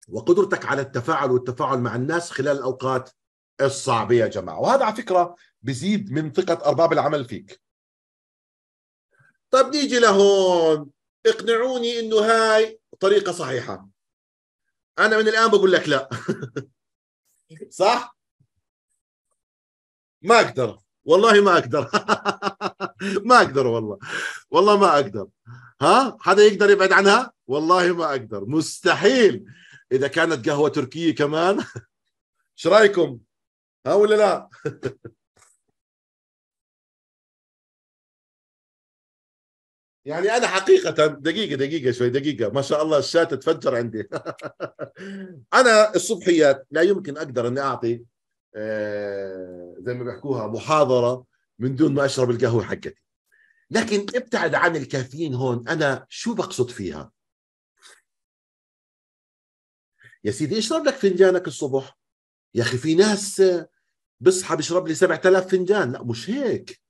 وقدرتك على التفاعل والتفاعل مع الناس خلال الاوقات الصعبه يا جماعه وهذا على فكره بزيد من ثقه ارباب العمل فيك طب نيجي لهون اقنعوني انه هاي طريقه صحيحه انا من الان بقول لك لا صح ما اقدر والله ما اقدر ما اقدر والله والله ما اقدر ها حدا يقدر يبعد عنها والله ما اقدر مستحيل اذا كانت قهوه تركيه كمان ايش رايكم ها ولا لا يعني انا حقيقه دقيقه دقيقه شوي دقيقه ما شاء الله الشات تفجر عندي انا الصبحيات لا يمكن اقدر اني اعطي آه، زي ما بيحكوها محاضره من دون ما اشرب القهوه حقتي لكن ابتعد عن الكافيين هون انا شو بقصد فيها يا سيدي اشرب لك فنجانك الصبح يا اخي في ناس بصحى بيشرب لي 7000 فنجان لا مش هيك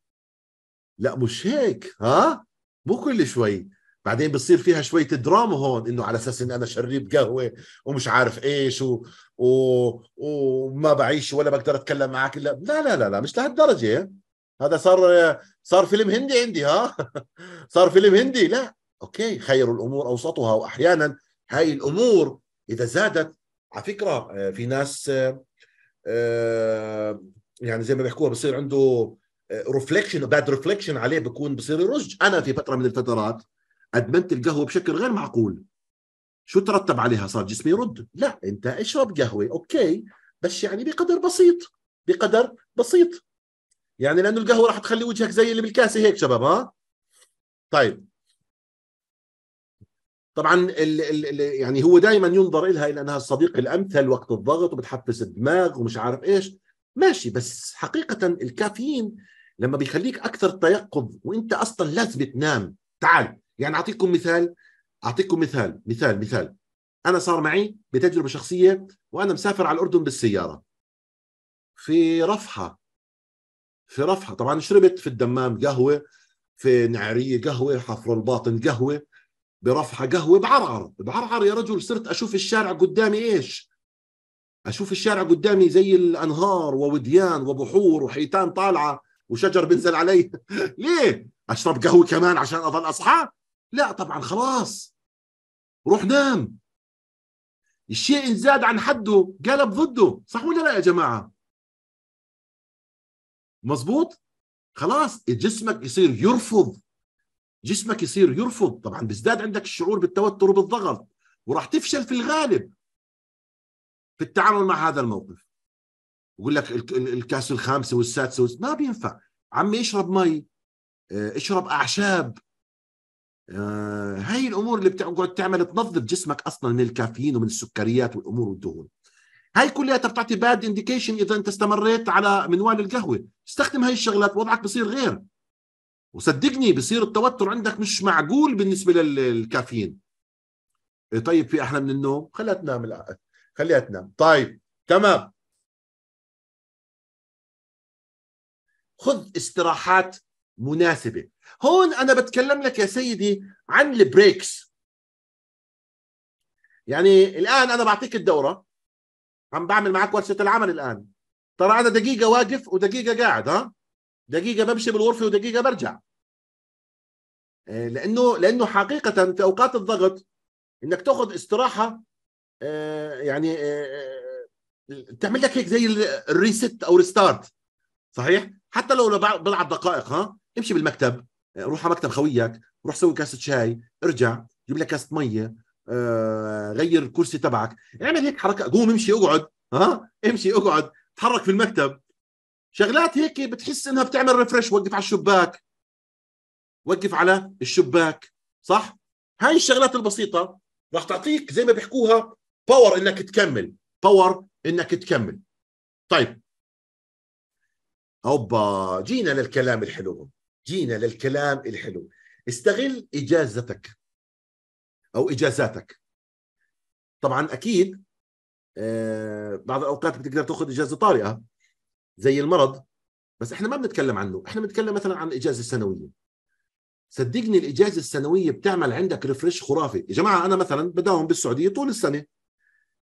لا مش هيك ها مو كل شوي بعدين بصير فيها شويه دراما هون انه على اساس ان انا شريب قهوه ومش عارف ايش و... و... وما بعيش ولا بقدر اتكلم معك الا لا لا لا لا مش لهالدرجه هذا صار صار فيلم هندي عندي ها صار فيلم هندي لا اوكي خير الامور اوسطها واحيانا هاي الامور اذا زادت على فكره آه، في ناس آه، آه، يعني زي ما بيحكوها بصير عنده ريفليكشن باد ريفليكشن عليه بكون بصير يرج انا في فتره من الفترات ادمنت القهوه بشكل غير معقول شو ترتب عليها صار جسمي يرد لا انت اشرب قهوه اوكي بس يعني بقدر بسيط بقدر بسيط يعني لانه القهوه راح تخلي وجهك زي اللي بالكاسه هيك شباب ها طيب طبعا ال ال ال يعني هو دائما ينظر لها الى انها الصديق الامثل وقت الضغط وبتحفز الدماغ ومش عارف ايش ماشي بس حقيقه الكافيين لما بيخليك اكثر تيقظ وانت اصلا لازم تنام تعال يعني اعطيكم مثال اعطيكم مثال مثال مثال انا صار معي بتجربه شخصيه وانا مسافر على الاردن بالسياره في رفحه في رفحه طبعا شربت في الدمام قهوه في نعريه قهوه حفر الباطن قهوه برفحه قهوه بعرعر بعرعر يا رجل صرت اشوف الشارع قدامي ايش اشوف الشارع قدامي زي الانهار ووديان وبحور وحيتان طالعه وشجر بنزل علي ليه اشرب قهوه كمان عشان اظل اصحى لا طبعا خلاص روح نام الشيء إن زاد عن حده قلب ضده صح ولا لا يا جماعة مظبوط خلاص جسمك يصير يرفض جسمك يصير يرفض طبعا بيزداد عندك الشعور بالتوتر وبالضغط وراح تفشل في الغالب في التعامل مع هذا الموقف بقول لك الكاس الخامسه والسادسه ما بينفع عمي اشرب مي اه، اشرب اعشاب آه، هاي الامور اللي بتقعد تعمل تنظف جسمك اصلا من الكافيين ومن السكريات والامور والدهون هاي كلها بتعطي باد انديكيشن اذا انت استمريت على منوال القهوه استخدم هاي الشغلات وضعك بصير غير وصدقني بصير التوتر عندك مش معقول بالنسبه للكافيين إيه طيب في احلى من النوم خليها تنام خليها تنام طيب تمام خذ استراحات مناسبه هون انا بتكلم لك يا سيدي عن البريكس يعني الان انا بعطيك الدوره عم بعمل معك ورشه العمل الان ترى انا دقيقه واقف ودقيقه قاعد ها دقيقه بمشي بالغرفه ودقيقه برجع آه، لانه لانه حقيقه في اوقات الضغط انك تاخذ استراحه آه، يعني آه، تعمل لك هيك زي الريست او ريستارت صحيح حتى لو بضع دقائق ها امشي بالمكتب آه، روح على مكتب خويك روح سوي كاسه شاي ارجع جيب لك كاسه ميه آه، غير الكرسي تبعك اعمل هيك حركه قوم امشي اقعد ها امشي اقعد تحرك في المكتب شغلات هيك بتحس انها بتعمل ريفرش وقف على الشباك وقف على الشباك صح هاي الشغلات البسيطه راح تعطيك زي ما بيحكوها باور انك تكمل باور انك تكمل طيب اوبا جينا للكلام الحلو جينا للكلام الحلو استغل اجازتك او اجازاتك طبعا اكيد آه، بعض الاوقات بتقدر تاخذ اجازه طارئه زي المرض بس احنا ما بنتكلم عنه احنا بنتكلم مثلا عن الاجازه السنويه صدقني الاجازه السنويه بتعمل عندك ريفرش خرافي يا جماعه انا مثلا بداوم بالسعوديه طول السنه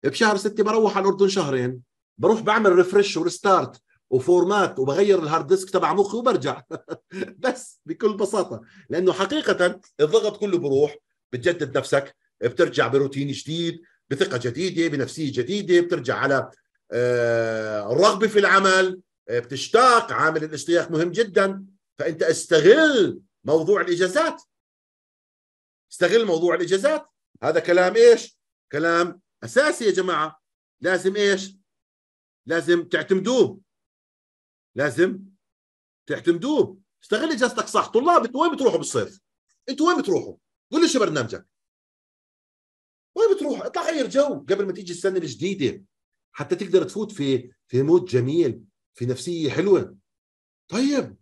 بشهر ستة بروح على الاردن شهرين بروح بعمل ريفرش وريستارت وفورمات وبغير الهارد ديسك تبع مخي وبرجع بس بكل بساطه لانه حقيقه الضغط كله بروح بتجدد نفسك بترجع بروتين جديد بثقه جديده بنفسيه جديده بترجع على الرغبه آه، في العمل بتشتاق عامل الاشتياق مهم جدا فانت استغل موضوع الاجازات استغل موضوع الاجازات هذا كلام ايش كلام اساسي يا جماعه لازم ايش لازم تعتمدوه لازم تعتمدوه استغل اجازتك صح طلاب انت وين بتروحوا بالصيف؟ انتوا وين بتروحوا؟ قول لي شو برنامجك؟ وين بتروح؟ اطلع غير جو قبل ما تيجي السنه الجديده حتى تقدر تفوت في في مود جميل في نفسيه حلوه طيب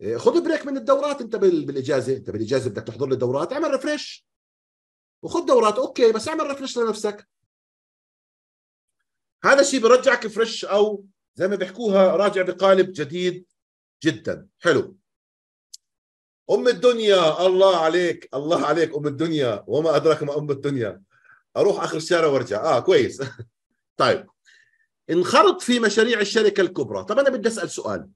إيه، خذ بريك من الدورات انت بالاجازه انت بالاجازه بدك تحضر لي دورات اعمل ريفرش وخذ دورات اوكي بس اعمل ريفرش لنفسك هذا الشيء برجعك فريش او زي ما بيحكوها راجع بقالب جديد جدا حلو ام الدنيا الله عليك الله عليك ام الدنيا وما ادراك ما ام الدنيا اروح اخر الشارع وارجع اه كويس طيب انخرط في مشاريع الشركه الكبرى طب انا بدي اسال سؤال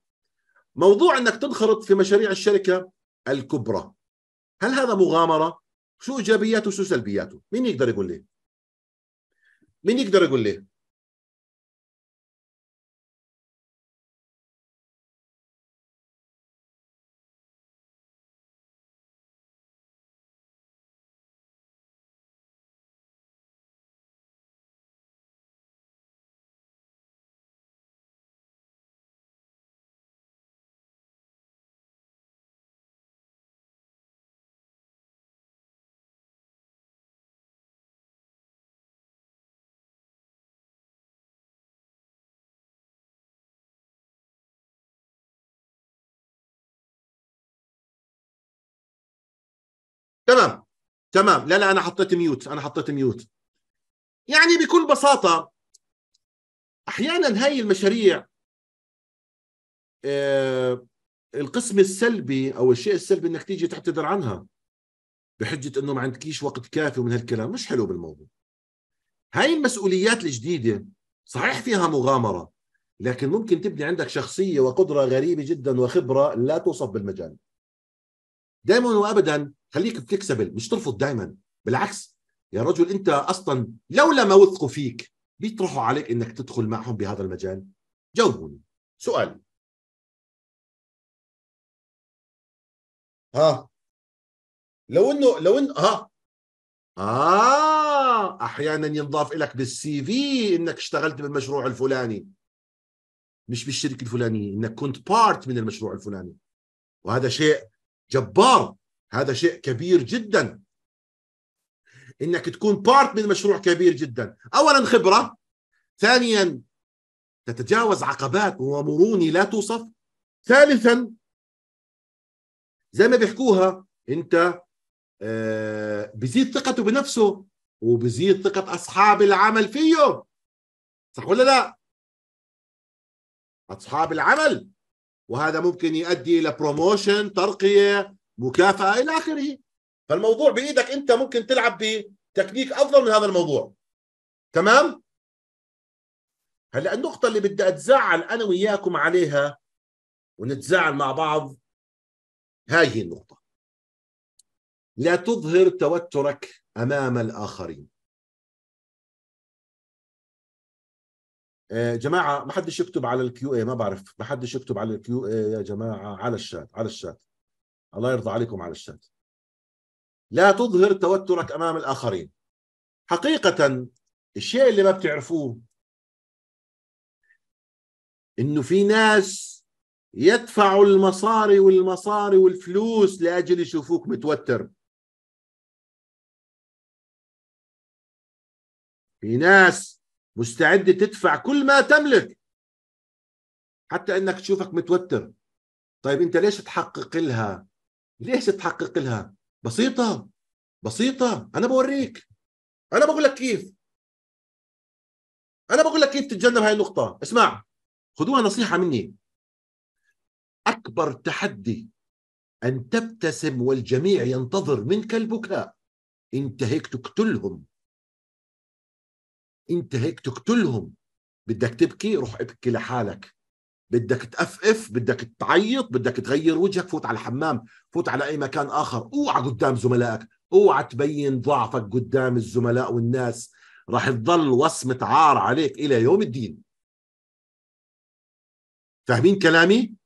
موضوع انك تنخرط في مشاريع الشركه الكبرى هل هذا مغامره شو ايجابياته وشو سلبياته مين يقدر يقول لي مين يقدر يقول لي تمام تمام لا لا انا حطيت ميوت انا حطيت ميوت يعني بكل بساطه احيانا هاي المشاريع آه، القسم السلبي او الشيء السلبي انك تيجي تعتذر عنها بحجه انه ما عندكيش وقت كافي ومن هالكلام مش حلو بالموضوع هاي المسؤوليات الجديده صحيح فيها مغامره لكن ممكن تبني عندك شخصيه وقدره غريبه جدا وخبره لا توصف بالمجال دايما وابدا خليك فليكسبل مش ترفض دايما بالعكس يا رجل انت اصلا لولا ما وثقوا فيك بيطرحوا عليك انك تدخل معهم بهذا المجال جاوبوني سؤال ها لو انه لو انه ها اه احيانا ينضاف لك بالسي في انك اشتغلت بالمشروع الفلاني مش بالشركه الفلانيه انك كنت بارت من المشروع الفلاني وهذا شيء جبار هذا شيء كبير جدا انك تكون بارت من مشروع كبير جدا اولا خبره ثانيا تتجاوز عقبات ومرونه لا توصف ثالثا زي ما بيحكوها انت آه، بزيد ثقته بنفسه وبزيد ثقة أصحاب العمل فيه صح ولا لا؟ أصحاب العمل وهذا ممكن يؤدي الى بروموشن ترقيه مكافاه الى اخره فالموضوع بايدك انت ممكن تلعب بتكنيك افضل من هذا الموضوع تمام هلا النقطه اللي بدي اتزعل انا وياكم عليها ونتزعل مع بعض هاي هي النقطه لا تظهر توترك امام الاخرين آه، جماعه ما حدش يكتب على الكيو اي ما بعرف ما حدش يكتب على الكيو اي يا جماعه على الشات على الشات الله يرضى عليكم على الشات لا تظهر توترك امام الاخرين حقيقه الشيء اللي ما بتعرفوه انه في ناس يدفعوا المصاري والمصاري والفلوس لاجل يشوفوك متوتر في ناس مستعد تدفع كل ما تملك حتى انك تشوفك متوتر طيب انت ليش تحقق لها ليش تحقق لها بسيطه بسيطه انا بوريك انا بقول لك كيف انا بقول لك كيف تتجنب هاي النقطه اسمع خذوها نصيحه مني اكبر تحدي ان تبتسم والجميع ينتظر منك البكاء انت هيك تقتلهم انت هيك تقتلهم بدك تبكي روح ابكي لحالك بدك تأفف بدك تعيط بدك تغير وجهك فوت على الحمام فوت على اي مكان اخر اوعى قدام زملائك اوعى تبين ضعفك قدام الزملاء والناس راح تضل وصمة عار عليك الى يوم الدين فاهمين كلامي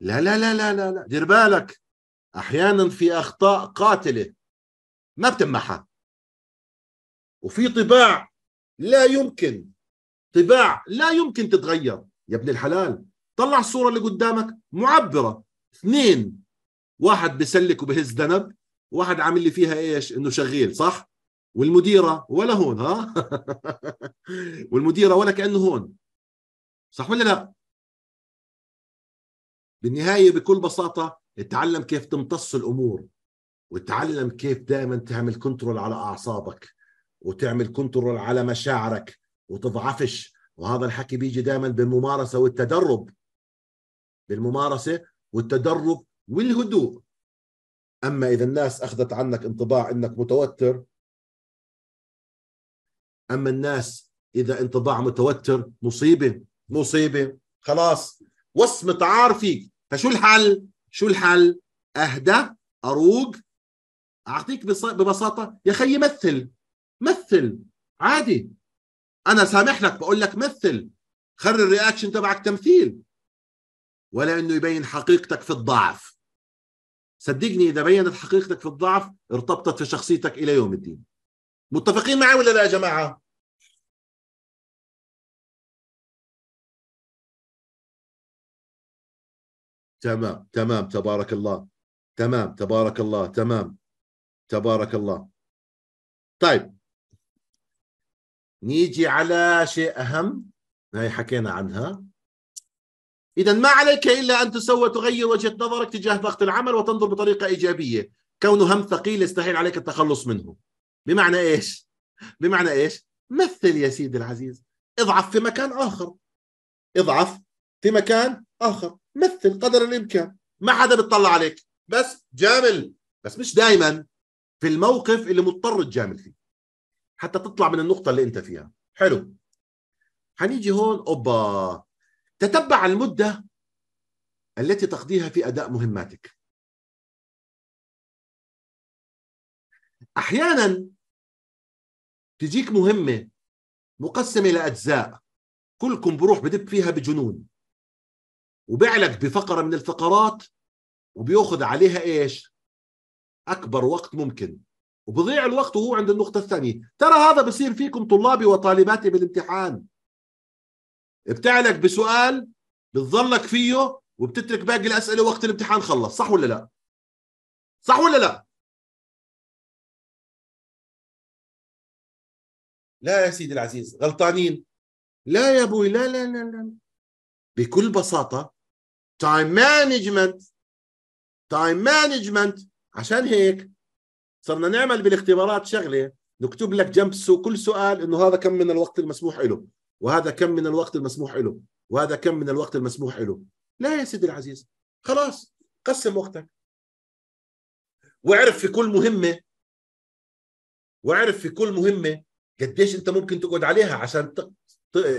لا لا لا لا لا دير بالك احيانا في اخطاء قاتله ما بتمنحها وفي طباع لا يمكن طباع لا يمكن تتغير يا ابن الحلال طلع الصورة اللي قدامك معبرة اثنين واحد بسلك وبهز ذنب واحد عامل لي فيها ايش انه شغيل صح والمديرة ولا هون ها والمديرة ولا كأنه هون صح ولا لا بالنهاية بكل بساطة اتعلم كيف تمتص الأمور وتعلم كيف دائما تعمل كنترول على اعصابك وتعمل كنترول على مشاعرك وتضعفش وهذا الحكي بيجي دائما بالممارسه والتدرب بالممارسه والتدرب والهدوء اما اذا الناس اخذت عنك انطباع انك متوتر اما الناس اذا انطباع متوتر مصيبه مصيبه خلاص وصمه عار فشو الحل شو الحل اهدى اروق اعطيك ببساطه يا خي مثل مثل عادي انا سامح لك بقول لك مثل خلي الرياكشن تبعك تمثيل ولا انه يبين حقيقتك في الضعف صدقني اذا بينت حقيقتك في الضعف ارتبطت في شخصيتك الى يوم الدين متفقين معي ولا لا يا جماعه تمام تمام تبارك الله تمام تبارك الله تمام تبارك الله طيب نيجي على شيء أهم هاي حكينا عنها إذا ما عليك إلا أن تسوى تغير وجهة نظرك تجاه ضغط العمل وتنظر بطريقة إيجابية كونه هم ثقيل يستحيل عليك التخلص منه بمعنى إيش؟ بمعنى إيش؟ مثل يا سيدي العزيز اضعف في مكان آخر اضعف في مكان آخر مثل قدر الإمكان ما حدا بتطلع عليك بس جامل بس مش دائما في الموقف اللي مضطر تجامل فيه حتى تطلع من النقطه اللي انت فيها حلو هنيجي هون اوبا تتبع المده التي تقضيها في اداء مهماتك احيانا تجيك مهمه مقسمه لاجزاء كلكم بروح بدب فيها بجنون وبعلق بفقره من الفقرات وبياخذ عليها ايش اكبر وقت ممكن وبضيع الوقت وهو عند النقطه الثانيه ترى هذا بصير فيكم طلابي وطالباتي بالامتحان ابتعلك بسؤال بتظلك فيه وبتترك باقي الاسئله وقت الامتحان خلص صح ولا لا صح ولا لا لا يا سيدي العزيز غلطانين لا يا ابوي لا لا لا لا بكل بساطه تايم مانجمنت تايم مانجمنت عشان هيك صرنا نعمل بالاختبارات شغله نكتب لك جنب كل سؤال انه هذا كم من الوقت المسموح له وهذا كم من الوقت المسموح له وهذا كم من الوقت المسموح له لا يا سيدي العزيز خلاص قسم وقتك واعرف في كل مهمه واعرف في كل مهمه قديش انت ممكن تقعد عليها عشان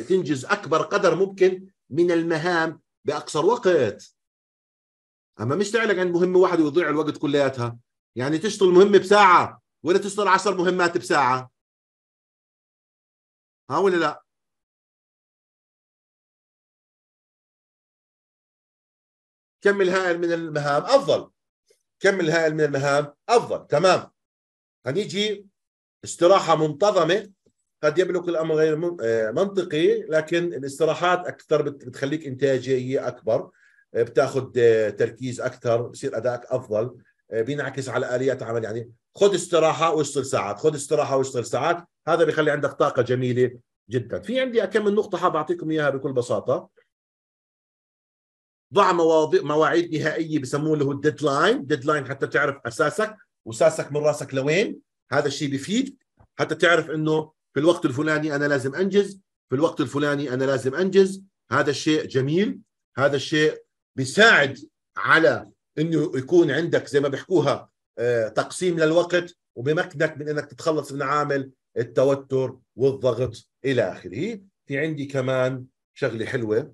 تنجز اكبر قدر ممكن من المهام باقصر وقت اما مش تعلق عند مهمه واحده ويضيع الوقت كلياتها يعني تشتغل مهمه بساعه ولا تشتغل عشر مهمات بساعه ها ولا لا كم الهائل من المهام افضل كم الهائل من المهام افضل تمام هنيجي استراحه منتظمه قد يبلغ الامر غير آه، منطقي لكن الاستراحات اكثر بتخليك انتاجيه اكبر بتاخذ آه، تركيز اكثر بصير ادائك افضل آه، بينعكس على اليات عمل يعني خذ استراحه واشتغل ساعات خذ استراحه واشتغل ساعات هذا بيخلي عندك طاقه جميله جدا في عندي كم من نقطه حاب اعطيكم اياها بكل بساطه ضع مواضيع مواعيد نهائيه بسموه له الديدلاين ديدلاين حتى تعرف اساسك وساسك من راسك لوين هذا الشيء بفيد حتى تعرف انه في الوقت الفلاني انا لازم انجز في الوقت الفلاني انا لازم انجز هذا الشيء جميل هذا الشيء بيساعد على انه يكون عندك زي ما بيحكوها آه، تقسيم للوقت وبمكنك من انك تتخلص من عامل التوتر والضغط الى اخره في عندي كمان شغله حلوه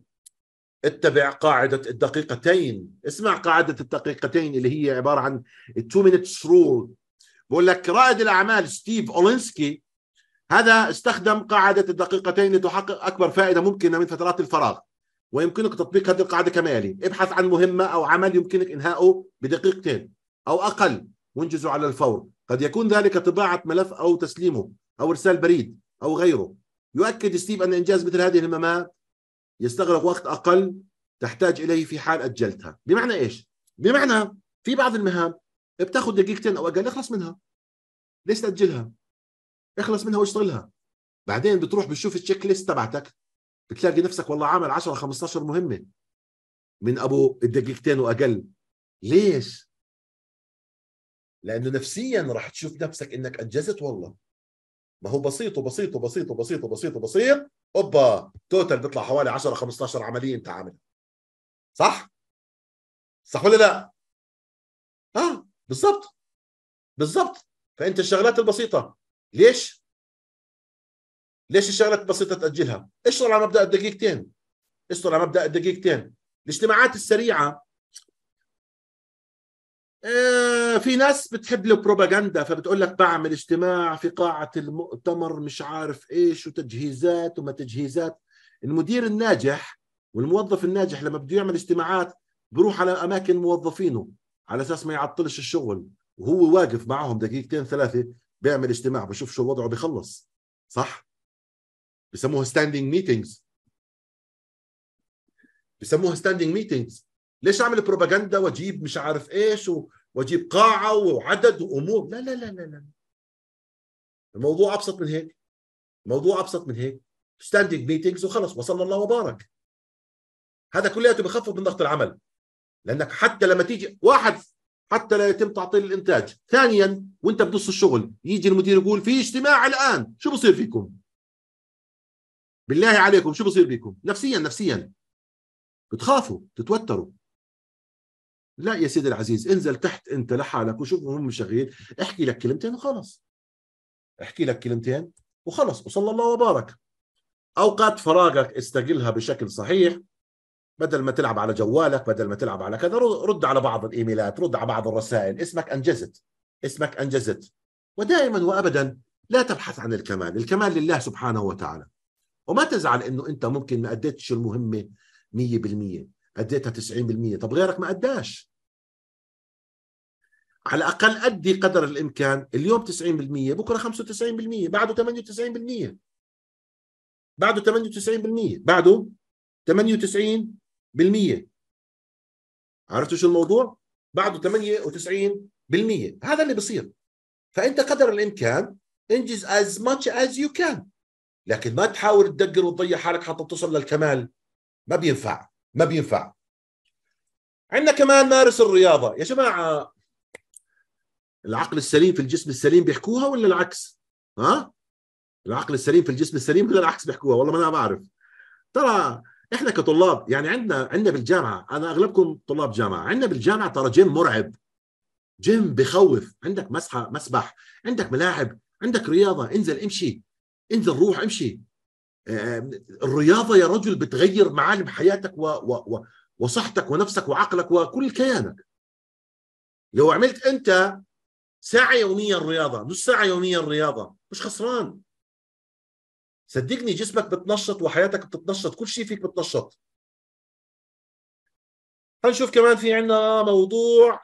اتبع قاعدة الدقيقتين اسمع قاعدة الدقيقتين اللي هي عبارة عن 2 minutes rule بقول لك رائد الأعمال ستيف أولينسكي هذا استخدم قاعدة الدقيقتين لتحقق أكبر فائدة ممكنة من فترات الفراغ ويمكنك تطبيق هذه القاعدة كما يلي ابحث عن مهمة أو عمل يمكنك إنهاءه بدقيقتين أو أقل وانجزه على الفور قد يكون ذلك طباعة ملف أو تسليمه أو إرسال بريد أو غيره يؤكد ستيف أن إنجاز مثل هذه المهمات يستغرق وقت أقل تحتاج إليه في حال أجلتها بمعنى إيش؟ بمعنى في بعض المهام بتاخذ دقيقتين أو أقل اخلص منها ليش تأجلها؟ اخلص منها واشتغلها بعدين بتروح بتشوف التشيك ليست تبعتك بتلاقي نفسك والله عامل 10 15 مهمه من ابو الدقيقتين واقل ليش؟ لانه نفسيا راح تشوف نفسك انك انجزت والله ما هو بسيط وبسيط وبسيط وبسيط وبسيط وبسيط اوبا توتال بيطلع حوالي 10 15 عمليه انت عاملها صح؟ صح ولا لا؟ اه بالضبط بالضبط فانت الشغلات البسيطه ليش؟ ليش الشغلات البسيطه تاجلها؟ اشتغل على مبدا الدقيقتين اشتغل على مبدا الدقيقتين الاجتماعات السريعه اه في ناس بتحب البروباغندا فبتقول لك بعمل اجتماع في قاعه المؤتمر مش عارف ايش وتجهيزات وما تجهيزات المدير الناجح والموظف الناجح لما بده يعمل اجتماعات بروح على اماكن موظفينه على اساس ما يعطلش الشغل وهو واقف معهم دقيقتين ثلاثه بيعمل اجتماع بشوف شو وضعه بخلص صح بسموها ستاندينج ميتينجز بسموها ستاندينج ميتينجز ليش اعمل بروباغندا واجيب مش عارف ايش واجيب قاعه وعدد وامور لا لا لا لا لا الموضوع ابسط من هيك الموضوع ابسط من هيك ستاندينج ميتينجز وخلص وصلى الله وبارك هذا كلياته بخفف من ضغط العمل لانك حتى لما تيجي واحد حتى لا يتم تعطيل الانتاج ثانيا وانت بنص الشغل يجي المدير يقول في اجتماع الان شو بصير فيكم بالله عليكم شو بصير بكم نفسيا نفسيا بتخافوا تتوتروا لا يا سيدي العزيز انزل تحت انت لحالك وشوف هم شغيل احكي لك كلمتين وخلص احكي لك كلمتين وخلص وصلى الله وبارك اوقات فراغك استغلها بشكل صحيح بدل ما تلعب على جوالك بدل ما تلعب على كذا رد على بعض الايميلات رد على بعض الرسائل اسمك انجزت اسمك انجزت ودائما وابدا لا تبحث عن الكمال الكمال لله سبحانه وتعالى وما تزعل انه انت ممكن ما اديتش المهمه 100% اديتها 90% طب غيرك ما اداش على الاقل ادي قدر الامكان اليوم 90% بكره 95% بعده 98% بعده 98% بعده 98% عرفتوا شو الموضوع؟ بعده 98% هذا اللي بصير فانت قدر الامكان انجز از ماتش از يو كان لكن ما تحاول تدقر وتضيع حالك حتى توصل للكمال ما بينفع ما بينفع عندنا كمان مارس الرياضه يا جماعه العقل السليم في الجسم السليم بيحكوها ولا العكس ها العقل السليم في الجسم السليم ولا العكس بيحكوها والله ما انا بعرف ترى احنا كطلاب يعني عندنا عندنا بالجامعه انا اغلبكم طلاب جامعه عندنا بالجامعه ترى جيم مرعب جيم بخوف عندك مسحه مسبح عندك ملاعب عندك رياضه انزل امشي انزل روح امشي الرياضة يا رجل بتغير معالم حياتك و... و... وصحتك ونفسك وعقلك وكل كيانك لو عملت أنت ساعة يوميا رياضة نص ساعة يوميا رياضة مش خسران صدقني جسمك بتنشط وحياتك بتتنشط كل شيء فيك بتنشط هنشوف كمان في عندنا موضوع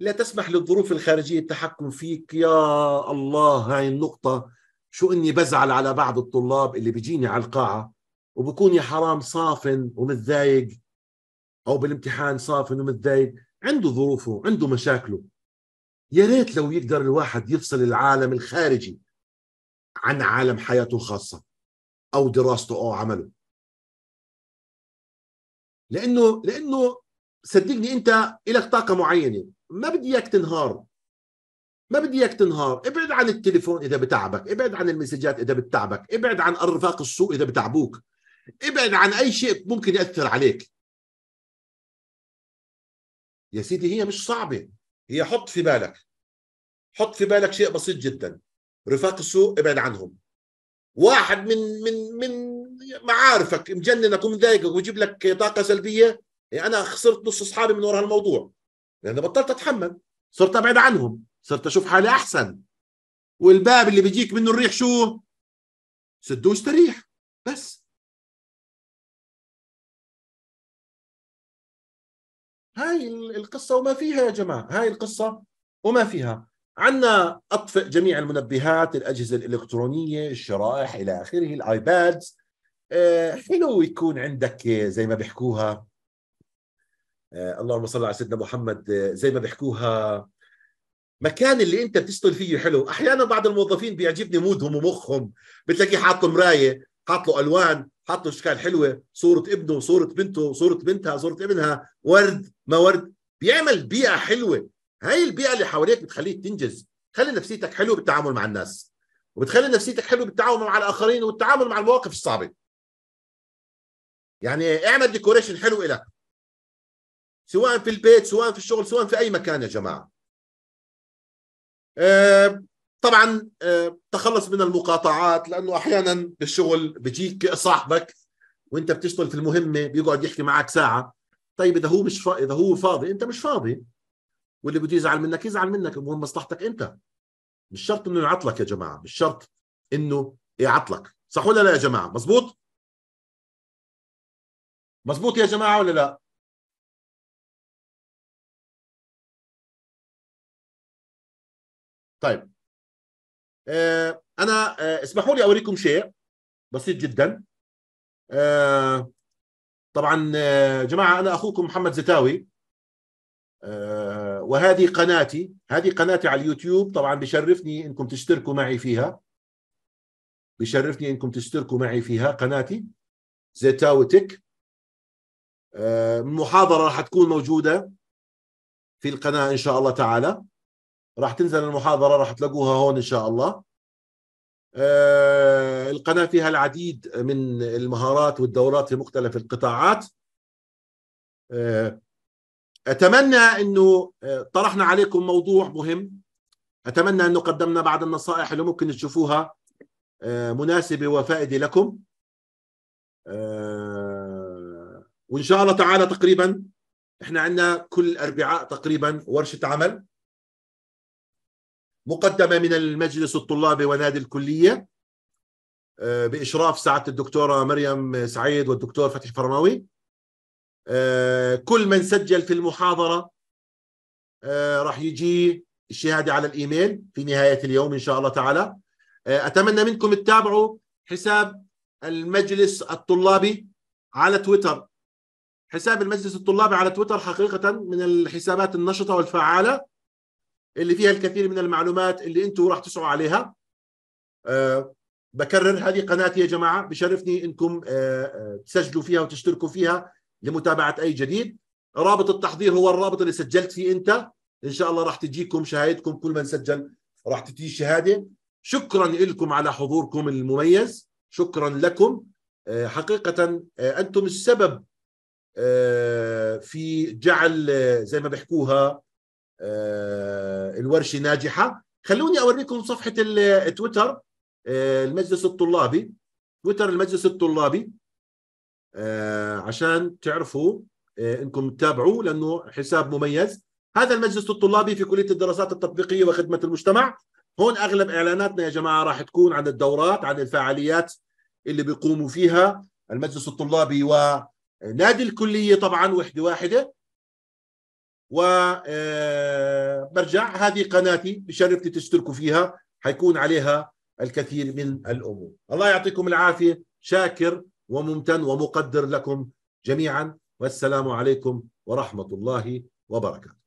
لا تسمح للظروف الخارجية التحكم فيك يا الله هاي النقطة شو اني بزعل على بعض الطلاب اللي بيجيني على القاعه وبكون يا حرام صافن ومتضايق او بالامتحان صافن ومتضايق عنده ظروفه عنده مشاكله يا ريت لو يقدر الواحد يفصل العالم الخارجي عن عالم حياته الخاصه او دراسته او عمله لانه لانه صدقني انت لك طاقه معينه ما بدي اياك تنهار ما بدي اياك تنهار ابعد عن التليفون اذا بتعبك ابعد عن المسجات اذا بتعبك ابعد عن ارفاق السوء اذا بتعبوك ابعد عن اي شيء ممكن ياثر عليك يا سيدي هي مش صعبه هي حط في بالك حط في بالك شيء بسيط جدا رفاق السوء ابعد عنهم واحد من من من معارفك مجننك ومضايقك ويجيب لك طاقه سلبيه يعني انا خسرت نص اصحابي من وراء هالموضوع لاني بطلت اتحمل صرت ابعد عنهم صرت اشوف حالي احسن والباب اللي بيجيك منه الريح شو سدوه استريح بس هاي القصة وما فيها يا جماعة هاي القصة وما فيها عنا أطفئ جميع المنبهات الأجهزة الإلكترونية الشرائح إلى آخره الآيباد آه حلو يكون عندك آه، زي ما بيحكوها آه اللهم صل على سيدنا محمد آه، زي ما بيحكوها مكان اللي انت بتشتغل فيه حلو احيانا بعض الموظفين بيعجبني مودهم ومخهم بتلاقيه حاط مرايه حاط له الوان حاط له اشكال حلوه صوره ابنه صوره بنته صوره بنتها صوره ابنها ورد ما ورد بيعمل بيئه حلوه هاي البيئه اللي حواليك بتخليك تنجز خلي نفسيتك حلوه بالتعامل مع الناس وبتخلي نفسيتك حلوه بالتعامل مع الاخرين والتعامل مع المواقف الصعبه يعني اعمل ديكوريشن حلو لك سواء في البيت سواء في الشغل سواء في اي مكان يا جماعه آه، طبعا آه، تخلص من المقاطعات لانه احيانا بالشغل بيجيك صاحبك وانت بتشتغل في المهمه بيقعد يحكي معك ساعه طيب اذا هو مش فاضي اذا هو فاضي انت مش فاضي واللي بده يزعل منك يزعل منك المهم مصلحتك انت مش شرط انه يعطلك يا جماعه مش شرط انه يعطلك صح ولا لا يا جماعه مزبوط مزبوط يا جماعه ولا لا طيب آه، انا آه، اسمحوا لي اوريكم شيء بسيط جدا آه، طبعا جماعه انا اخوكم محمد زتاوي وهذه قناتي هذه قناتي على اليوتيوب طبعا بشرفني انكم تشتركوا معي فيها بشرفني انكم تشتركوا معي فيها قناتي زتاوي تك المحاضره راح تكون موجوده في القناه ان شاء الله تعالى راح تنزل المحاضرة راح تلاقوها هون إن شاء الله آه، القناة فيها العديد من المهارات والدورات في مختلف القطاعات آه، أتمنى أنه آه، طرحنا عليكم موضوع مهم أتمنى أنه قدمنا بعض النصائح اللي ممكن تشوفوها مناسبة وفائدة لكم وإن شاء الله تعالى تقريبا إحنا عندنا كل أربعاء تقريبا ورشة عمل مقدمة من المجلس الطلابي ونادي الكلية آه، بإشراف سعادة الدكتورة مريم سعيد والدكتور فتحي فرماوي آه، كل من سجل في المحاضرة آه، راح يجي الشهادة على الإيميل في نهاية اليوم إن شاء الله تعالى أتمنى منكم تتابعوا حساب المجلس الطلابي على تويتر حساب المجلس الطلابي على تويتر حقيقة من الحسابات النشطة والفعالة اللي فيها الكثير من المعلومات اللي انتم راح تسعوا عليها أه بكرر هذه قناتي يا جماعه بشرفني انكم آه،, أه تسجلوا فيها وتشتركوا فيها لمتابعه اي جديد رابط التحضير هو الرابط اللي سجلت فيه انت ان شاء الله راح تجيكم شهادتكم كل ما نسجل راح تجي شهاده شكرا لكم على حضوركم المميز شكرا لكم أه حقيقه آه، انتم السبب آه، في جعل زي ما بيحكوها آه، الورشه ناجحه خلوني اوريكم صفحه تويتر آه، المجلس الطلابي تويتر المجلس الطلابي آه، عشان تعرفوا انكم تتابعوه لانه حساب مميز هذا المجلس الطلابي في كليه الدراسات التطبيقيه وخدمه المجتمع هون اغلب اعلاناتنا يا جماعه راح تكون عن الدورات عن الفعاليات اللي بيقوموا فيها المجلس الطلابي ونادي الكليه طبعا وحده واحده وبرجع آه، هذه قناتي بشرفتي تشتركوا فيها حيكون عليها الكثير من الامور الله يعطيكم العافيه شاكر وممتن ومقدر لكم جميعا والسلام عليكم ورحمه الله وبركاته